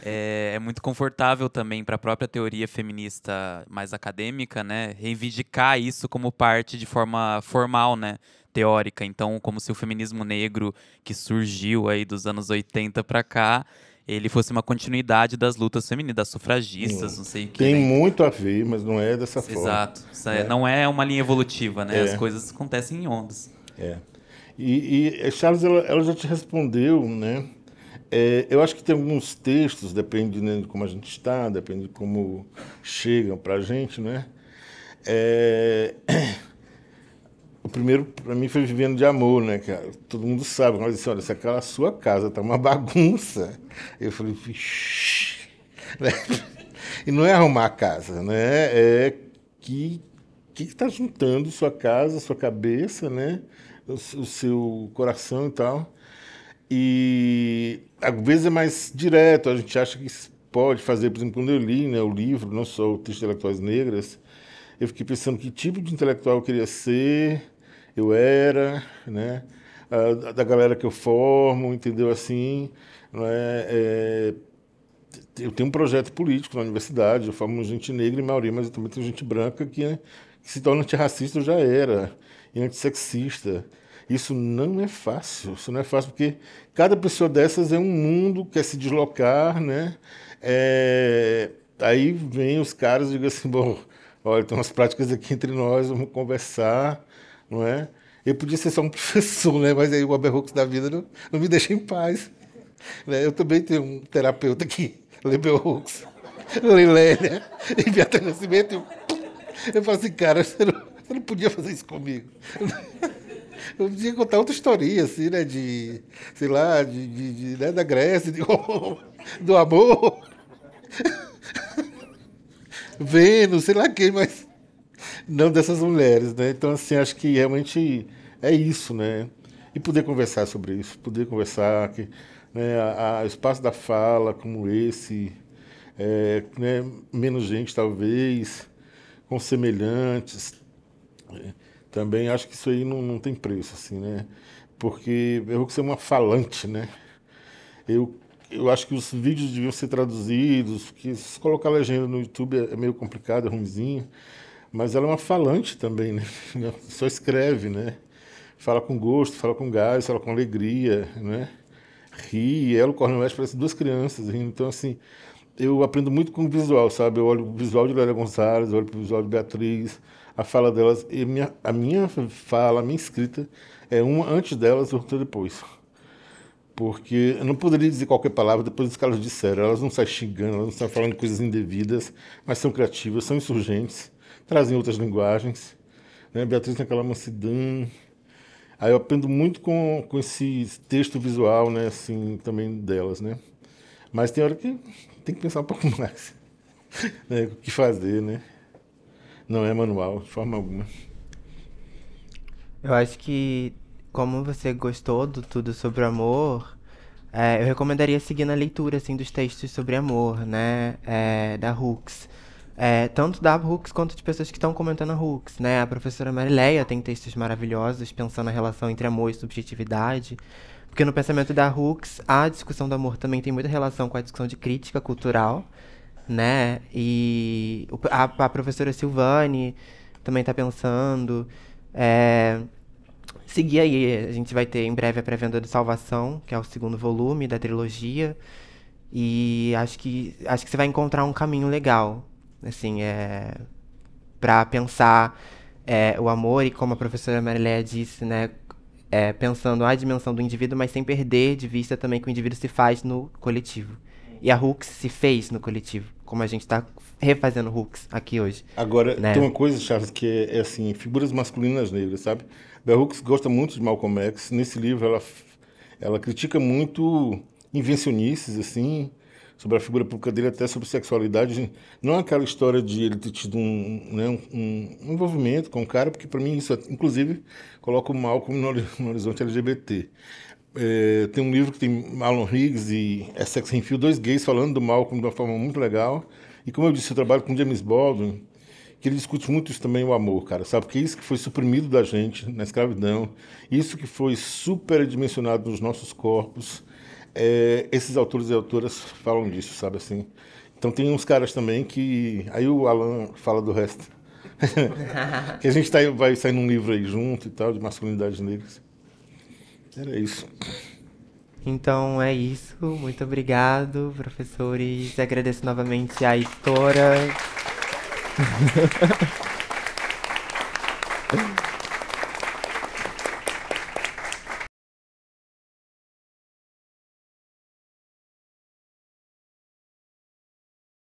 É, é muito confortável também para a própria teoria feminista mais acadêmica, né? Reivindicar isso como parte de forma formal, né? teórica, então como se o feminismo negro que surgiu aí dos anos 80 para cá, ele fosse uma continuidade das lutas femininas, das sufragistas, Sim. não sei o que. Tem né? muito a ver, mas não é dessa Exato. forma. Exato. É. Não é uma linha evolutiva, né? É. As coisas acontecem em ondas. É. E, e eh, Charles, ela, ela, já te respondeu, né? É, eu acho que tem alguns textos, depende né, de como a gente está, depende de como chegam para a gente, né? É o primeiro, para mim, foi vivendo de amor, né, Todo mundo sabe. Mas disse, olha, se aquela sua casa tá uma [LAUGHS] bagunça. Eu falei, vixi. Né? E não é arrumar a casa, né? É que que está juntando sua casa, sua cabeça, né? O, o, seu coração e tal. E às vezes é mais direto, a gente acha que pode fazer. Por exemplo, quando eu li né, o livro, não só o texto de Intelectuais Negras, eu fiquei pensando que tipo de intelectual eu queria ser, eu era, né? da galera que eu formo, entendeu? Assim, né? É, eu tenho um projeto político na universidade, eu formo gente negra e maioria, mas eu também tenho gente branca que, né, que se torna antirracista, eu já era, e antissexista. Isso não é fácil, isso não é fácil, porque cada pessoa dessas é um mundo, quer se deslocar, né? É, aí vem os caras e digam assim, bom, olha, tem umas práticas aqui entre nós, vamos conversar, não é? Eu podia ser só um [LAUGHS] professor, né? mas aí o Aberrux da vida não, não me deixa em paz. Né? Eu também tenho um terapeuta aqui, Leberrux, Hooks, né? e Beata Nascimento. Eu, [LAUGHS] eu falo assim, cara, você não, você não podia fazer isso comigo. [LAUGHS] Eu podia contar outra história, assim, né? De, sei lá, de, de, de né? da Grécia, de, oh, do amor. Vênus, sei lá quem, mas não dessas mulheres, né? Então, assim, acho que realmente é isso, né? E poder conversar sobre isso, poder conversar, que, né, a, a espaço da fala como esse, é, né, menos gente talvez, com semelhantes, né? também acho que isso aí não, não tem preço, assim, né? Porque eu vou ser uma falante, né? Eu eu acho que os vídeos deviam ser traduzidos, porque se colocar legenda no YouTube é, é meio complicado, é ruimzinho mas ela é uma falante também, né? [LAUGHS] Só escreve, né? Fala com gosto, fala com gás, fala com alegria, né? Ri, ela, o Cornelés, parece duas crianças rindo. Então, assim, eu aprendo muito com o visual, sabe? Eu olho o visual de Lélia Gonzalez, olho o visual de Beatriz, a fala delas, e minha, a minha fala, a minha escrita é uma antes delas e outra depois. Porque eu não poderia dizer qualquer palavra depois do que elas disseram. Elas não saem xingando, elas não saem falando coisas indevidas, mas são criativas, são insurgentes trazem outras linguagens. Né? Beatriz naquela aquela mansidão. Aí eu aprendo muito com, com esse texto visual, né, assim, também delas, né? Mas tem hora que tem que pensar um pouco [LAUGHS] mais, né, o que fazer, né? Não é manual, de forma alguma. Eu acho que, como você gostou do Tudo Sobre o Amor, é, eu recomendaria seguir na leitura, assim, dos textos sobre amor, né, é, da Hooks é, tanto da Hooks quanto de pessoas que estão comentando a Hooks, né? A professora Marileia tem textos maravilhosos pensando a relação entre amor e subjetividade, porque no pensamento da Hooks, a discussão do amor também tem muita relação com a discussão de crítica cultural, né? E a, a professora Silvani também está pensando. É, seguir aí, a gente vai ter em breve a pré-venda do Salvação, que é o segundo volume da trilogia. E acho que acho que você vai encontrar um caminho legal assim, é, para pensar é, o amor e como a professora Marileia disse, né, é, pensando a dimensão do indivíduo, mas sem perder de vista também que o indivíduo se faz no coletivo. E a Hux se fez no coletivo, como a gente está refazendo Hux aqui hoje. Agora, né? tem uma coisa, Charles, que é, é, assim, figuras masculinas negras, sabe? Bell Hux gosta muito de Malcolm X. Nesse livro, ela, ela critica muito invencionices, assim, sobre a figura pública dele, até sobre sexualidade. Não é aquela história de ele ter tido um, né, um, um envolvimento com o cara, porque para mim isso, é, inclusive, coloca o como no, [LAUGHS] no horizonte LGBT. É, tem um livro que tem Alan Higgs e Essex é Renfield, dois gays falando do mal de uma forma muito legal. E como eu disse, eu trabalho com James Baldwin, que ele discute muito isso também, o amor, cara, sabe? Porque é isso que foi suprimido da gente na escravidão, isso que foi superdimensionado nos nossos corpos, é, esses autores e autoras falam disso, sabe assim. Então tem uns caras também que. Aí o Alan fala do resto. [LAUGHS] que a gente tá, vai sair num livro aí junto e tal, de masculinidades negras. Era isso. Então é isso. Muito obrigado, professores. Agradeço novamente à editora. [LAUGHS]